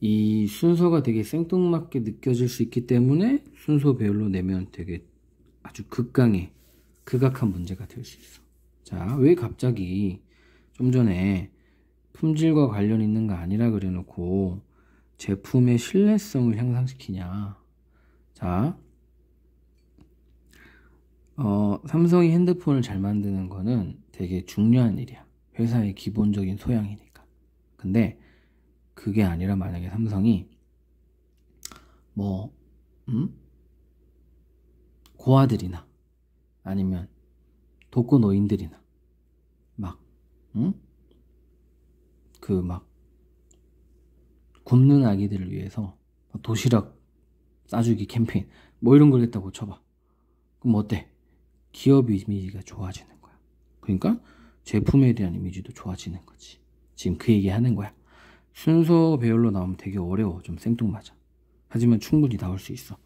이 순서가 되게 생뚱맞게 느껴질 수 있기 때문에 순서별로 내면 되게 아주 극강의 극악한 문제가 될 수 있어. 자, 왜 갑자기 좀 전에 품질과 관련 있는 거 아니라 그래놓고 제품의 신뢰성을 향상시키냐. 자, 어, 삼성이 핸드폰을 잘 만드는 거는 되게 중요한 일이야. 회사의 기본적인 소양이니까. 근데 그게 아니라 만약에 삼성이 뭐, 음? 고아들이나 아니면 독거 노인들이나 막 응? 그 막 굶는 아기들을 위해서 도시락 싸주기 캠페인 뭐 이런 걸 했다고 쳐봐. 그럼 어때? 기업 이미지가 좋아지는 거야. 그러니까 제품에 대한 이미지도 좋아지는 거지. 지금 그 얘기 하는 거야. 순서 배열로 나오면 되게 어려워. 좀 생뚱맞아. 하지만 충분히 나올 수 있어.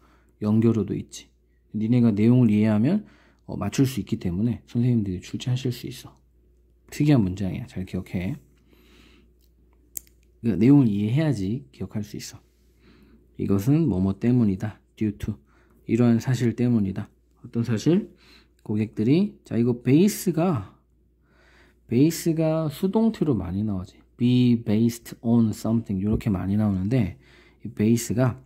연결어도 있지. 니네가 내용을 이해하면 어, 맞출 수 있기 때문에 선생님들이 출제하실 수 있어. 특이한 문장이야. 잘 기억해. 그 내용을 이해해야지 기억할 수 있어. 이것은 뭐뭐 때문이다. due to. 이러한 사실 때문이다. 어떤 사실? 고객들이 자 이거 베이스가 베이스가 수동태로 많이 나오지. be based on something 이렇게 많이 나오는데 이 베이스가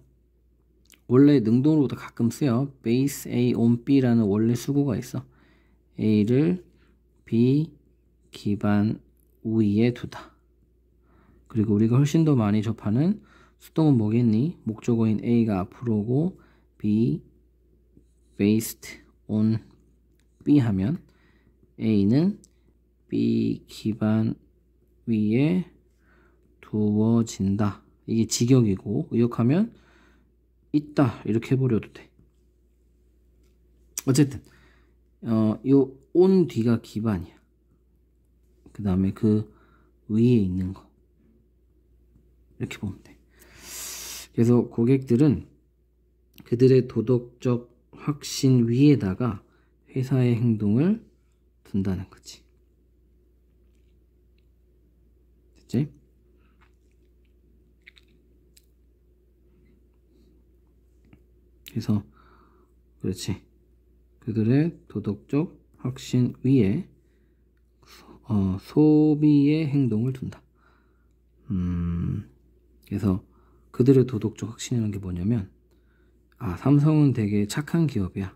원래 능동으로부터 가끔 쓰여. base A on B라는 원래 수구가 있어. A를 B 기반 위에 두다. 그리고 우리가 훨씬 더 많이 접하는 수동은 뭐겠니? 목적어인 A가 앞으로고 B based on B 하면 A는 B 기반 위에 두어진다. 이게 직역이고 의역하면 있다 이렇게 해버려도 돼 어쨌든 어, 요온 뒤가 기반이야 그 다음에 그 위에 있는 거 이렇게 보면 돼 그래서 고객들은 그들의 도덕적 확신 위에다가 회사의 행동을 둔다는 거지. 됐지? 그래서 그렇지 그들의 도덕적 확신 위에 어, 소비의 행동을 둔다. 음, 그래서 그들의 도덕적 확신이라는 게 뭐냐면, 아, 삼성은 되게 착한 기업이야.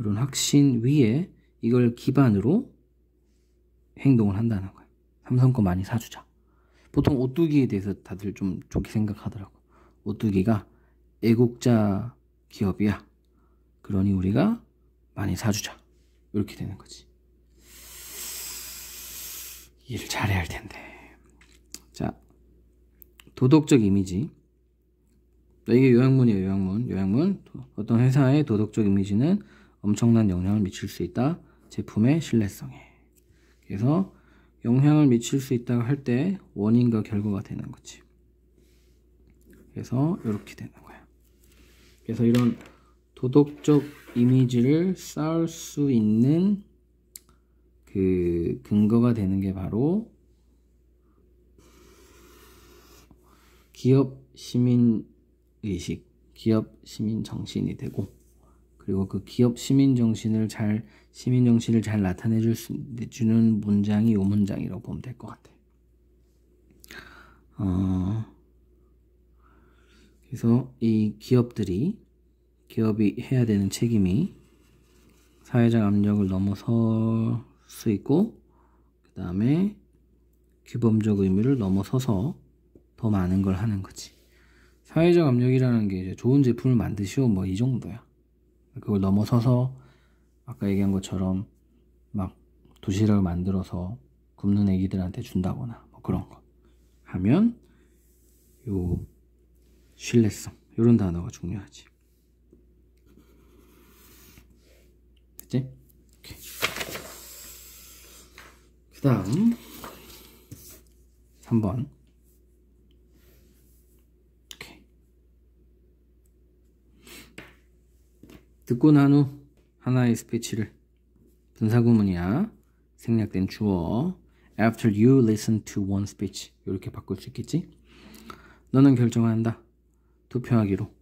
이런 확신 위에 이걸 기반으로 행동을 한다는 거야. 삼성 거 많이 사주자. 보통 오뚜기에 대해서 다들 좀 좋게 생각하더라고. 오뚜기가 애국자 기업이야. 그러니 우리가 많이 사주자. 이렇게 되는 거지. 일을 잘해야 할 텐데. 자, 도덕적 이미지. 네, 이게 요양문이에요요양문요양문 어떤 회사의 도덕적 이미지는 엄청난 영향을 미칠 수 있다. 제품의 신뢰성에. 그래서 영향을 미칠 수 있다고 할 때 원인과 결과가 되는 거지. 그래서 이렇게 되는 거야. 그래서 이런 도덕적 이미지를 쌓을 수 있는 그 근거가 되는 게 바로 기업 시민 의식, 기업 시민 정신이 되고 그리고 그 기업 시민 정신을 잘 시민 정신을 잘 나타내 줄 수, 주는 문장이 요 문장이라고 보면 될 것 같아요. 어, 그래서 이 기업들이 기업이 해야 되는 책임이 사회적 압력을 넘어설 수 있고 그 다음에 규범적 의미를 넘어서서 더 많은 걸 하는 거지 사회적 압력이라는 게 이제 좋은 제품을 만드시오 뭐 이 정도야 그걸 넘어서서 아까 얘기한 것처럼 막 도시락을 만들어서 굶는 애기들한테 준다거나 뭐 그런 거 하면 요 신뢰성 이런 단어가 중요하지 됐지? 그 다음 3번 듣고 난 후 하나의 스피치를 분사구문이야 생략된 주어 After you listen to one speech 이렇게 바꿀 수 있겠지? 너는 결정한다 투표하기로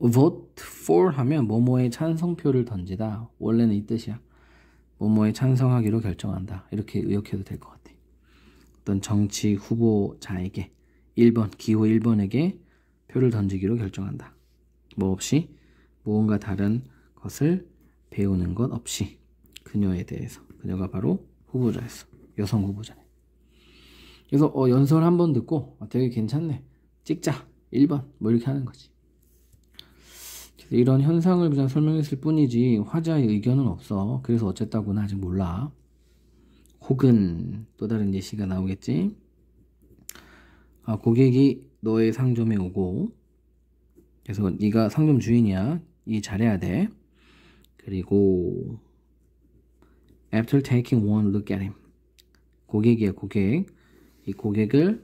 vote for 하면 모모의 찬성표를 던지다. 원래는 이 뜻이야. 모모의 찬성하기로 결정한다. 이렇게 의역해도 될 것 같아. 어떤 정치 후보자에게 1번, 기호 1번에게 표를 던지기로 결정한다. 뭐 없이 무언가 다른 것을 배우는 것 없이 그녀에 대해서 그녀가 바로 후보자였어. 여성 후보자네. 그래서 어, 연설 한 번 듣고 어, 되게 괜찮네. 찍자. 1번. 뭐 이렇게 하는 거지. 이런 현상을 그냥 설명했을 뿐이지 화자의 의견은 없어. 그래서 어쨌다고는 아직 몰라. 혹은 또 다른 예시가 나오겠지. 아, 고객이 너의 상점에 오고 그래서 네가 상점 주인이야. 이 잘해야 돼. 그리고 after taking one look at him 고객이야 고객 이 고객을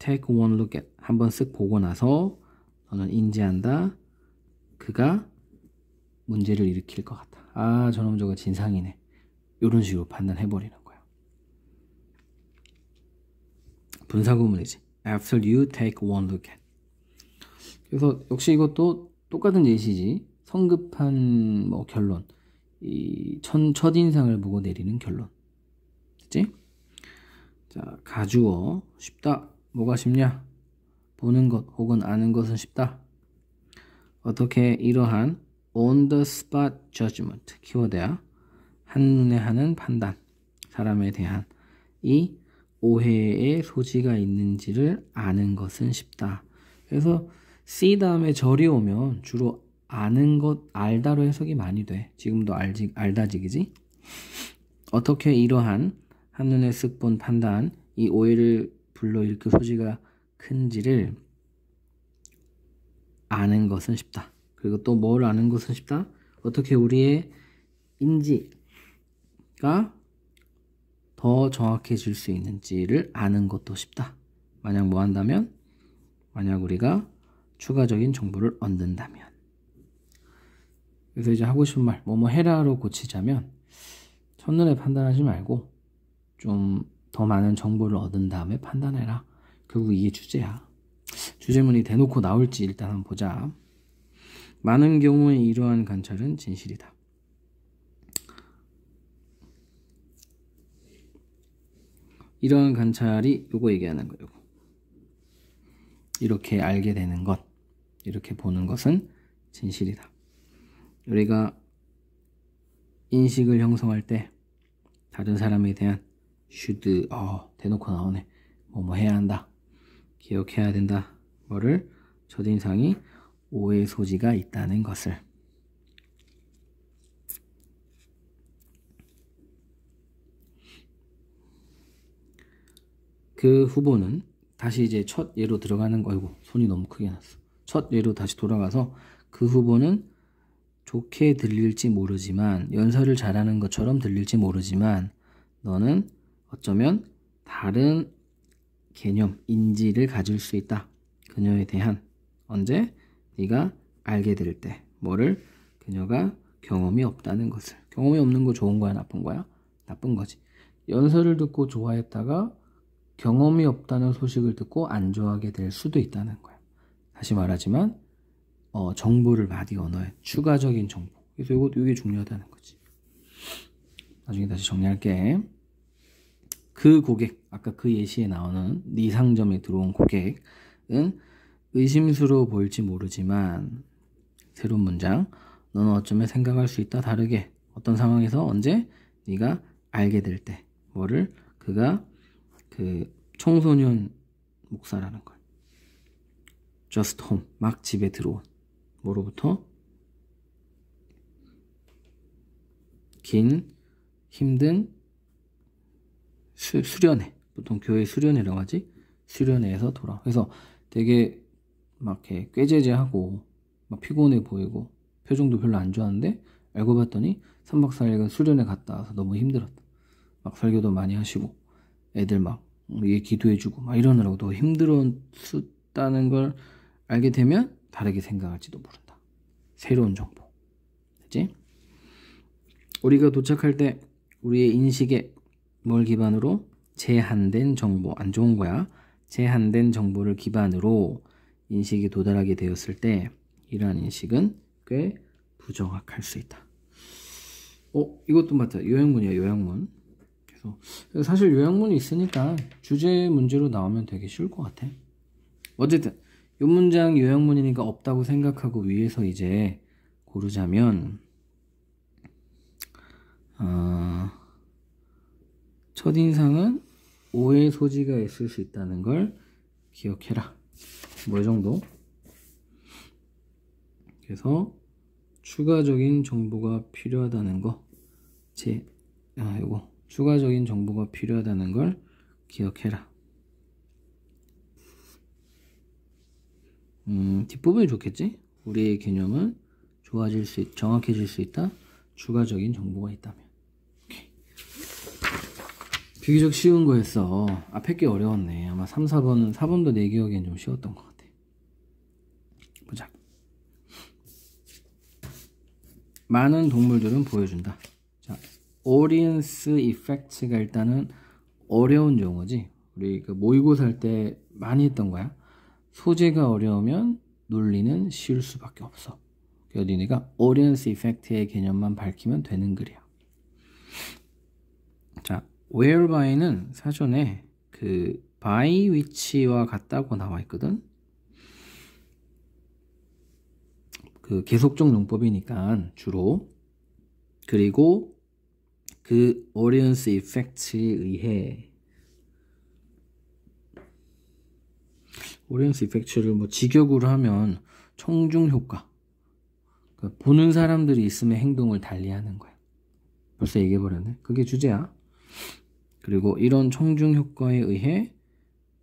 take one look at 한번 쓱 보고 나서 너는 인지한다 그가 문제를 일으킬 것같아 아, 저놈 저거 진상이네. 이런 식으로 판단해버리는 거야. 분사구문이지. After you take one look at. 그래서 역시 이것도 똑같은 예시지. 성급한 뭐 결론. 이 첫, 첫인상을 보고 내리는 결론. 됐지? 자, 가주어. 쉽다. 뭐가 쉽냐? 보는 것 혹은 아는 것은 쉽다. 어떻게 이러한 on the spot judgment 키워드야 한눈에 하는 판단 사람에 대한 이 오해의 소지가 있는지를 아는 것은 쉽다. 그래서 s 다음에 절이 오면 주로 아는 것 알다로 해석이 많이 돼. 지금도 알지 알다지기지. 어떻게 이러한 한눈에 쓱 본 판단 이 오해를 불러일으킬 소지가 큰지를 아는 것은 쉽다. 그리고 또 뭘 아는 것은 쉽다? 어떻게 우리의 인지가 더 정확해질 수 있는지를 아는 것도 쉽다. 만약 뭐 한다면? 만약 우리가 추가적인 정보를 얻는다면. 그래서 이제 하고 싶은 말, 뭐 뭐 해라로 고치자면, 첫눈에 판단하지 말고, 좀 더 많은 정보를 얻은 다음에 판단해라. 결국 이게 주제야. 주제문이 대놓고 나올지 일단 한번 보자. 많은 경우에 이러한 관찰은 진실이다. 이러한 관찰이 요거 얘기하는 거예요. 이렇게 알게 되는 것, 이렇게 보는 것은 진실이다. 우리가 인식을 형성할 때 다른 사람에 대한 슈드 어 대놓고 나오네 뭐 뭐 해야 한다 기억해야 된다 뭐를 첫인상이 오해 소지가 있다는 것을 그 후보는 다시 이제 첫 예로 들어가는 거이고 손이 너무 크게 났어 첫 예로 다시 돌아가서 그 후보는 좋게 들릴지 모르지만 연설을 잘하는 것처럼 들릴지 모르지만 너는 어쩌면 다른 개념 인지를 가질 수 있다 그녀에 대한 언제 네가 알게 될 때 뭐를 그녀가 경험이 없다는 것을 경험이 없는 거 좋은 거야 나쁜 거야 나쁜 거지 연설을 듣고 좋아했다가 경험이 없다는 소식을 듣고 안 좋아하게 될 수도 있다는 거야 다시 말하지만 어, 정보를 바디 언어에 추가적인 정보 그래서 이거 이게 중요하다는 거지 나중에 다시 정리할게 그 고객 아까 그 예시에 나오는 네 상점에 들어온 고객 의심스러워 보일지 모르지만 새로운 문장 너는 어쩌면 생각할 수 있다 다르게 어떤 상황에서 언제 네가 알게 될 때 뭐를 그가 그 청소년 목사라는 걸 just home 막 집에 들어온 뭐로부터 긴 힘든 수, 수련회 보통 교회 수련회라고 하지 수련회에서 돌아 그래서 되게 막 이렇게 꾀죄죄하고막 피곤해 보이고 표정도 별로 안 좋았는데 알고 봤더니 3박 4일간 수련회 갔다 와서 너무 힘들었다. 막 설교도 많이 하시고 애들 막위 기도해주고 막 이러느라고 더 힘들었다는 걸 알게 되면 다르게 생각할지도 모른다. 새로운 정보. 그지? 우리가 도착할 때 우리의 인식에 뭘 기반으로 제한된 정보, 안 좋은 거야. 제한된 정보를 기반으로 인식이 도달하게 되었을 때 이러한 인식은 꽤 부정확할 수 있다. 어, 이것도 맞다. 요약문이야, 요약문. 그래서 사실 요약문이 있으니까 주제 문제로 나오면 되게 쉬울 것 같아. 어쨌든 요 문장 요약문이니까 없다고 생각하고 위에서 이제 고르자면 어, 첫인상은 오해 소지가 있을 수 있다는 걸 기억해라. 뭐이 정도. 그래서 추가적인 정보가 필요하다는 거. 제, 아, 이거. 추가적인 정보가 필요하다는 걸 기억해라. 음, 뒷부분이 좋겠지? 우리의 개념은 좋아질 수, 정확해질 수 있다? 추가적인 정보가 있다면. 비교적 쉬운 거였어. 앞에 아, 게 어려웠네. 아마 3, 4번은, 4번도 내 기억엔 좀 쉬웠던 것 같아. 보자. 많은 동물들은 보여준다. 자, a u d i e n c 가 일단은 어려운 용어지. 우리 그 모의고사 할 때 많이 했던 거야. 소재가 어려우면 논리는 쉬울 수밖에 없어. 그래서 니네가 a u d i e n c 의 개념만 밝히면 되는 글이야. 자, where by는 사전에 그 by which와 같다고 나와 있거든. 그 계속적 용법이니까 주로 그리고 그 audience effect에 의해 오리엔스 이펙트를 뭐 직역으로 하면 청중 효과. 그러니까 보는 사람들이 있음의 행동을 달리하는 거야. 벌써 얘기해버렸네. 그게 주제야. 그리고 이런 청중 효과에 의해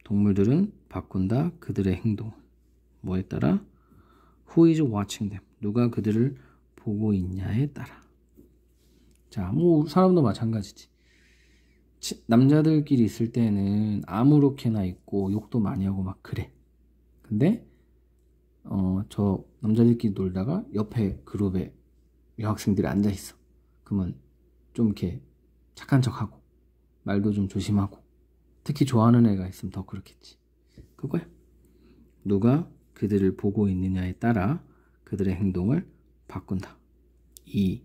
동물들은 바꾼다 그들의 행동을. 뭐에 따라? Who is watching them? 누가 그들을 보고 있냐에 따라. 자, 뭐 사람도 마찬가지지. 치, 남자들끼리 있을 때는 아무렇게나 있고 욕도 많이 하고 막 그래. 근데 어, 저 남자들끼리 놀다가 옆에 그룹에 여학생들이 앉아 있어. 그러면 좀 이렇게 착한 척하고 말도 좀 조심하고 특히 좋아하는 애가 있으면 더 그렇겠지. 그거야. 누가 그들을 보고 있느냐에 따라 그들의 행동을 바꾼다. 이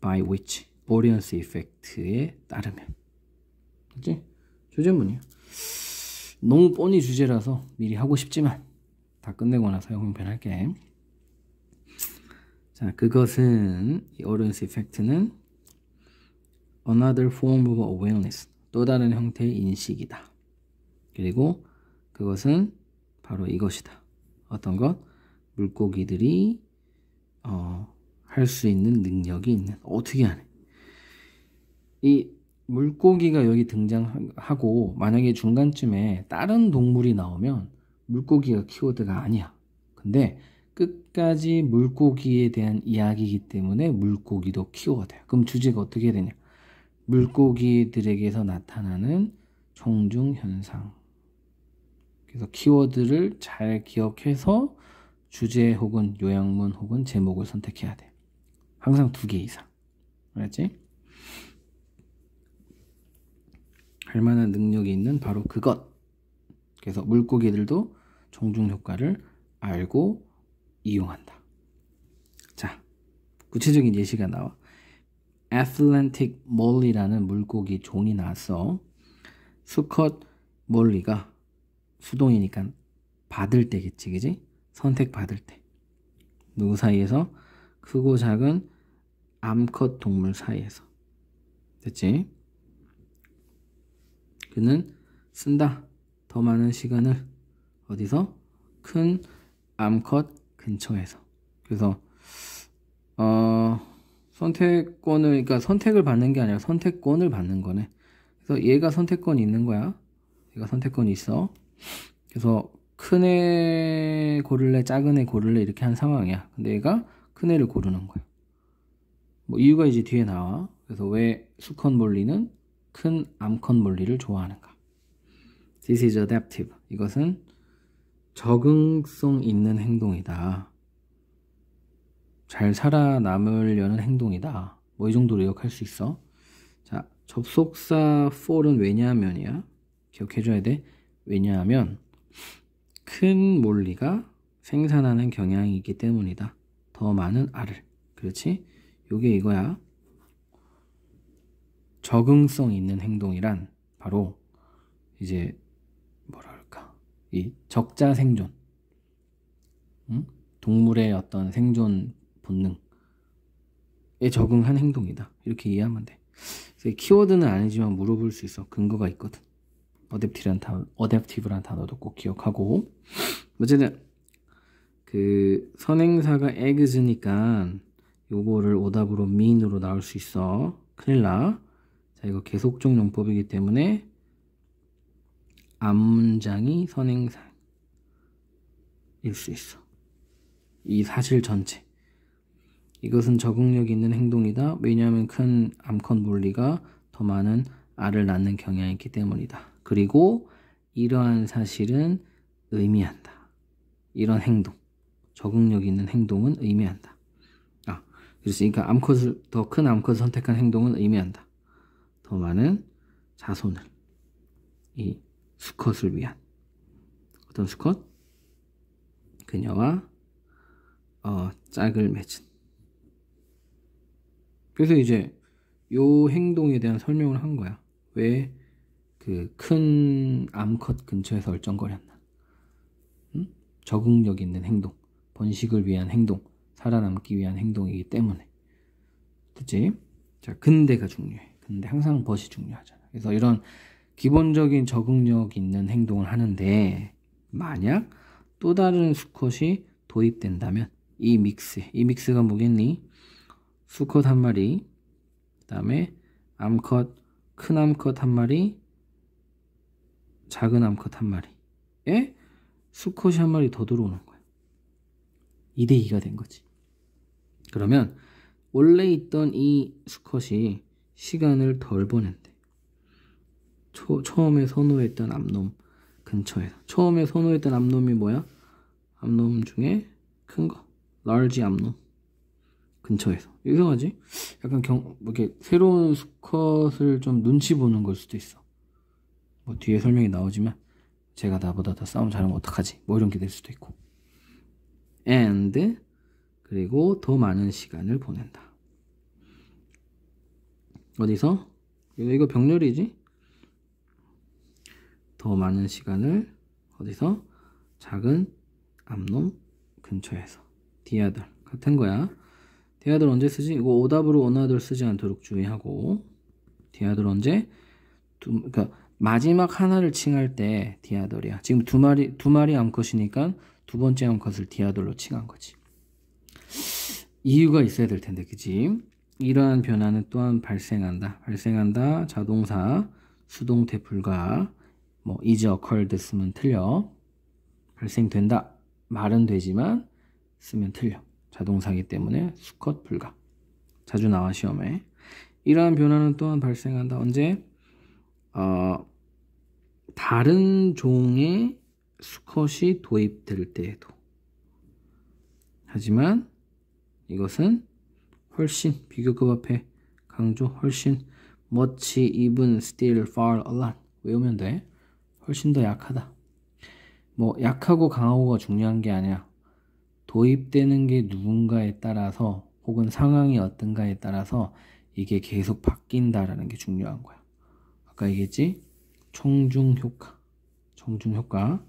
by which audience effect에 따르면. 그치? 주제문이야. 너무 뻔히 주제라서 미리 하고 싶지만 다 끝내고 나서 영변 할게. 자, 그것은 이 audience effect는 another form of awareness. 또 다른 형태의 인식이다. 그리고 그것은 바로 이것이다. 어떤 것? 물고기들이 어, 할 수 있는 능력이 있는 어떻게 하네. 이 물고기가 여기 등장하고 만약에 중간쯤에 다른 동물이 나오면 물고기가 키워드가 아니야. 근데 끝까지 물고기에 대한 이야기이기 때문에 물고기도 키워드야. 그럼 주제가 어떻게 되냐? 물고기들에게서 나타나는 종중 현상. 그래서 키워드를 잘 기억해서 주제 혹은 요양문 혹은 제목을 선택해야 돼. 항상 두 개 이상. 알았지? 할 만한 능력이 있는 바로 그것. 그래서 물고기들도 종중 효과를 알고 이용한다. 자, 구체적인 예시가 나와. 애틀랜틱 몰리라는 물고기 종이 나서 수컷 몰리가 수동이니까 받을 때겠지 그지? 선택받을 때 누구 사이에서? 크고 작은 암컷 동물 사이에서 됐지? 그는 쓴다 더 많은 시간을 어디서? 큰 암컷 근처에서 그래서 어... 선택권을 그러니까 선택을 받는 게 아니라 선택권을 받는 거네. 그래서 얘가 선택권이 있는 거야. 얘가 선택권이 있어. 그래서 큰애 고를래 작은 애 고를래 이렇게 한 상황이야. 근데 얘가 큰 애를 고르는 거야. 뭐 이유가 이제 뒤에 나와. 그래서 왜 수컷 몰리는 큰 암컷 몰리를 좋아하는가? This is adaptive. 이것은 적응성 있는 행동이다. 잘 살아남으려는 행동이다. 뭐 이 정도로 역할수 있어. 자, 접속사 for은 왜냐하면이야. 기억해줘야 돼. 왜냐하면 큰 몰리가 생산하는 경향이 있기 때문이다. 더 많은 알을. 그렇지? 요게 이거야. 적응성 있는 행동이란 바로 이제 뭐랄까 이 적자 생존 응? 동물의 어떤 생존 본능에 적응한 행동이다. 이렇게 이해하면 돼. 키워드는 아니지만 물어볼 수 있어. 근거가 있거든. 어댑티브란 단어, 어댑티브란 단어도 꼭 기억하고. 어쨌든, 그, 선행사가 에그즈니까 요거를 오답으로 mean으로 나올 수 있어. 큰일 나. 자, 이거 계속적 용법이기 때문에 앞문장이 선행사일 수 있어. 이 사실 전체. 이것은 적응력 있는 행동이다. 왜냐하면 큰 암컷 물리가 더 많은 알을 낳는 경향이 있기 때문이다. 그리고 이러한 사실은 의미한다. 이런 행동, 적응력 있는 행동은 의미한다. 아, 그러니까 암컷을 더 큰 암컷을 선택한 행동은 의미한다. 더 많은 자손을 이 수컷을 위한 어떤 수컷? 그녀와 어, 짝을 맺은 그래서 이제 요 행동에 대한 설명을 한 거야. 왜 그 큰 암컷 근처에서 얼쩡거렸나? 응? 적응력 있는 행동, 번식을 위한 행동, 살아남기 위한 행동이기 때문에. 그치? 자, 근대가 중요해. 근데 항상 벗이 중요하잖아. 그래서 이런 기본적인 적응력 있는 행동을 하는데, 만약 또 다른 수컷이 도입된다면, 이 믹스, 이 믹스가 뭐겠니? 수컷 한 마리, 그 다음에 암컷, 큰 암컷 한 마리, 작은 암컷 한 마리에 예? 수컷이 한 마리 더 들어오는 거야. 2대2가 된 거지. 그러면 원래 있던 이 수컷이 시간을 덜 보낸대. 초, 처음에 선호했던 암놈 근처에서. 처음에 선호했던 암놈이 뭐야? 암놈 중에 큰 거. large 암놈. 근처에서 이상하지? 약간 경, 뭐 이렇게 새로운 수컷을 좀 눈치 보는 걸 수도 있어 뭐 뒤에 설명이 나오지만 제가 나보다 더 싸움 잘하면 어떡하지 뭐 이런 게 될 수도 있고 and 그리고 더 많은 시간을 보낸다 어디서? 이거, 이거 병렬이지? 더 많은 시간을 어디서? 작은 암놈 근처에서 디아들 같은 거야 대하들 언제 쓰지? 이거 오답으로 원하들 쓰지 않도록 주의하고 디아들 언제? 두, 그러니까 마지막 하나를 칭할 때 디아돌이야. 지금 두 마리 두 마리 암컷이니까 두 번째 암컷을 디아돌로 칭한 거지. 이유가 있어야 될 텐데, 그지? 이러한 변화는 또한 발생한다. 발생한다. 자동사 수동태 불가 뭐 이제 어컬 c u 쓰면 틀려. 발생된다. 말은 되지만 쓰면 틀려. 자동사기 때문에 수컷 불가. 자주 나와 시험에. 이러한 변화는 또한 발생한다. 언제? 어, 다른 종의 수컷이 도입될 때에도. 하지만 이것은 훨씬 비교급 앞에 강조 훨씬 멋지 c h even, still, far, a lot 외우면 돼 훨씬 더 약하다 뭐 약하고 강하고가 중요한 게 아니야 도입되는 게 누군가에 따라서 혹은 상황이 어떤가에 따라서 이게 계속 바뀐다라는 게 중요한 거야. 아까 얘기했지? 청중 효과. 청중 효과.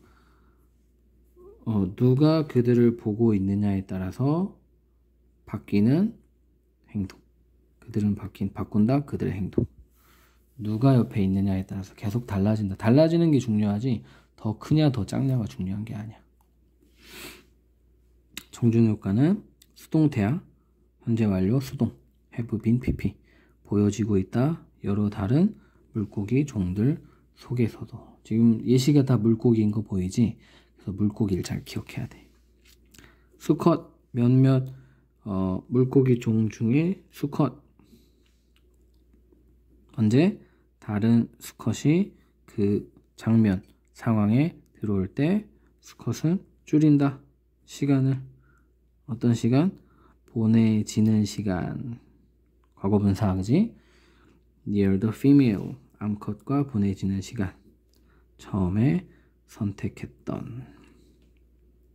어, 누가 그들을 보고 있느냐에 따라서 바뀌는 행동. 그들은 바뀐, 바꾼다, 그들의 행동. 누가 옆에 있느냐에 따라서 계속 달라진다. 달라지는 게 중요하지, 더 크냐, 더 작냐가 중요한 게 아니야. 정준 효과는 수동 대하 현재 완료 수동 해부빈 e b pp 보여지고 있다 여러 다른 물고기 종들 속에서도 지금 예시가 다 물고기인 거 보이지? 그래서 물고기를 잘 기억해야 돼. 수컷 몇몇 어, 물고기 종 중에 수컷 언제 다른 수컷이 그 장면 상황에 들어올 때 수컷은 줄인다 시간을 어떤 시간? 보내지는 시간. 과거분사, 그지? near the female. 암컷과 보내지는 시간. 처음에 선택했던.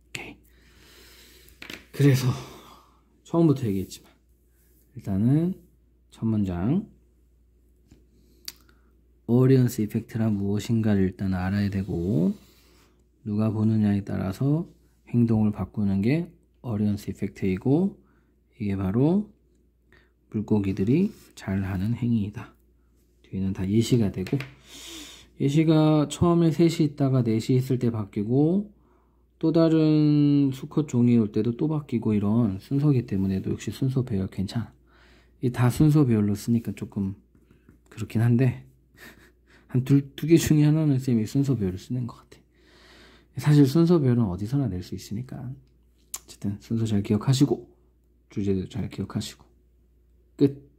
오케이. 그래서, 처음부터 얘기했지만, 일단은, 첫 문장. 어리언스 이펙트란 무엇인가를 일단 알아야 되고, 누가 보느냐에 따라서 행동을 바꾸는 게 어리언스 이펙트이고 이게 바로 물고기들이 잘하는 행위이다. 뒤에는 다 예시가 되고 예시가 처음에 셋이 있다가 넷이 있을 때 바뀌고 또 다른 수컷 종이 올 때도 또 바뀌고 이런 순서기 때문에도 역시 순서 배열 괜찮아. 이다 순서 배열로 쓰니까 조금 그렇긴 한데 한두두개 중에 하나는 쌤이 순서 배열을 쓰는 것 같아. 사실 순서 배열은 어디서나 낼 수 있으니까 어쨌든 순서 잘 기억하시고 주제도 잘 기억하시고 끝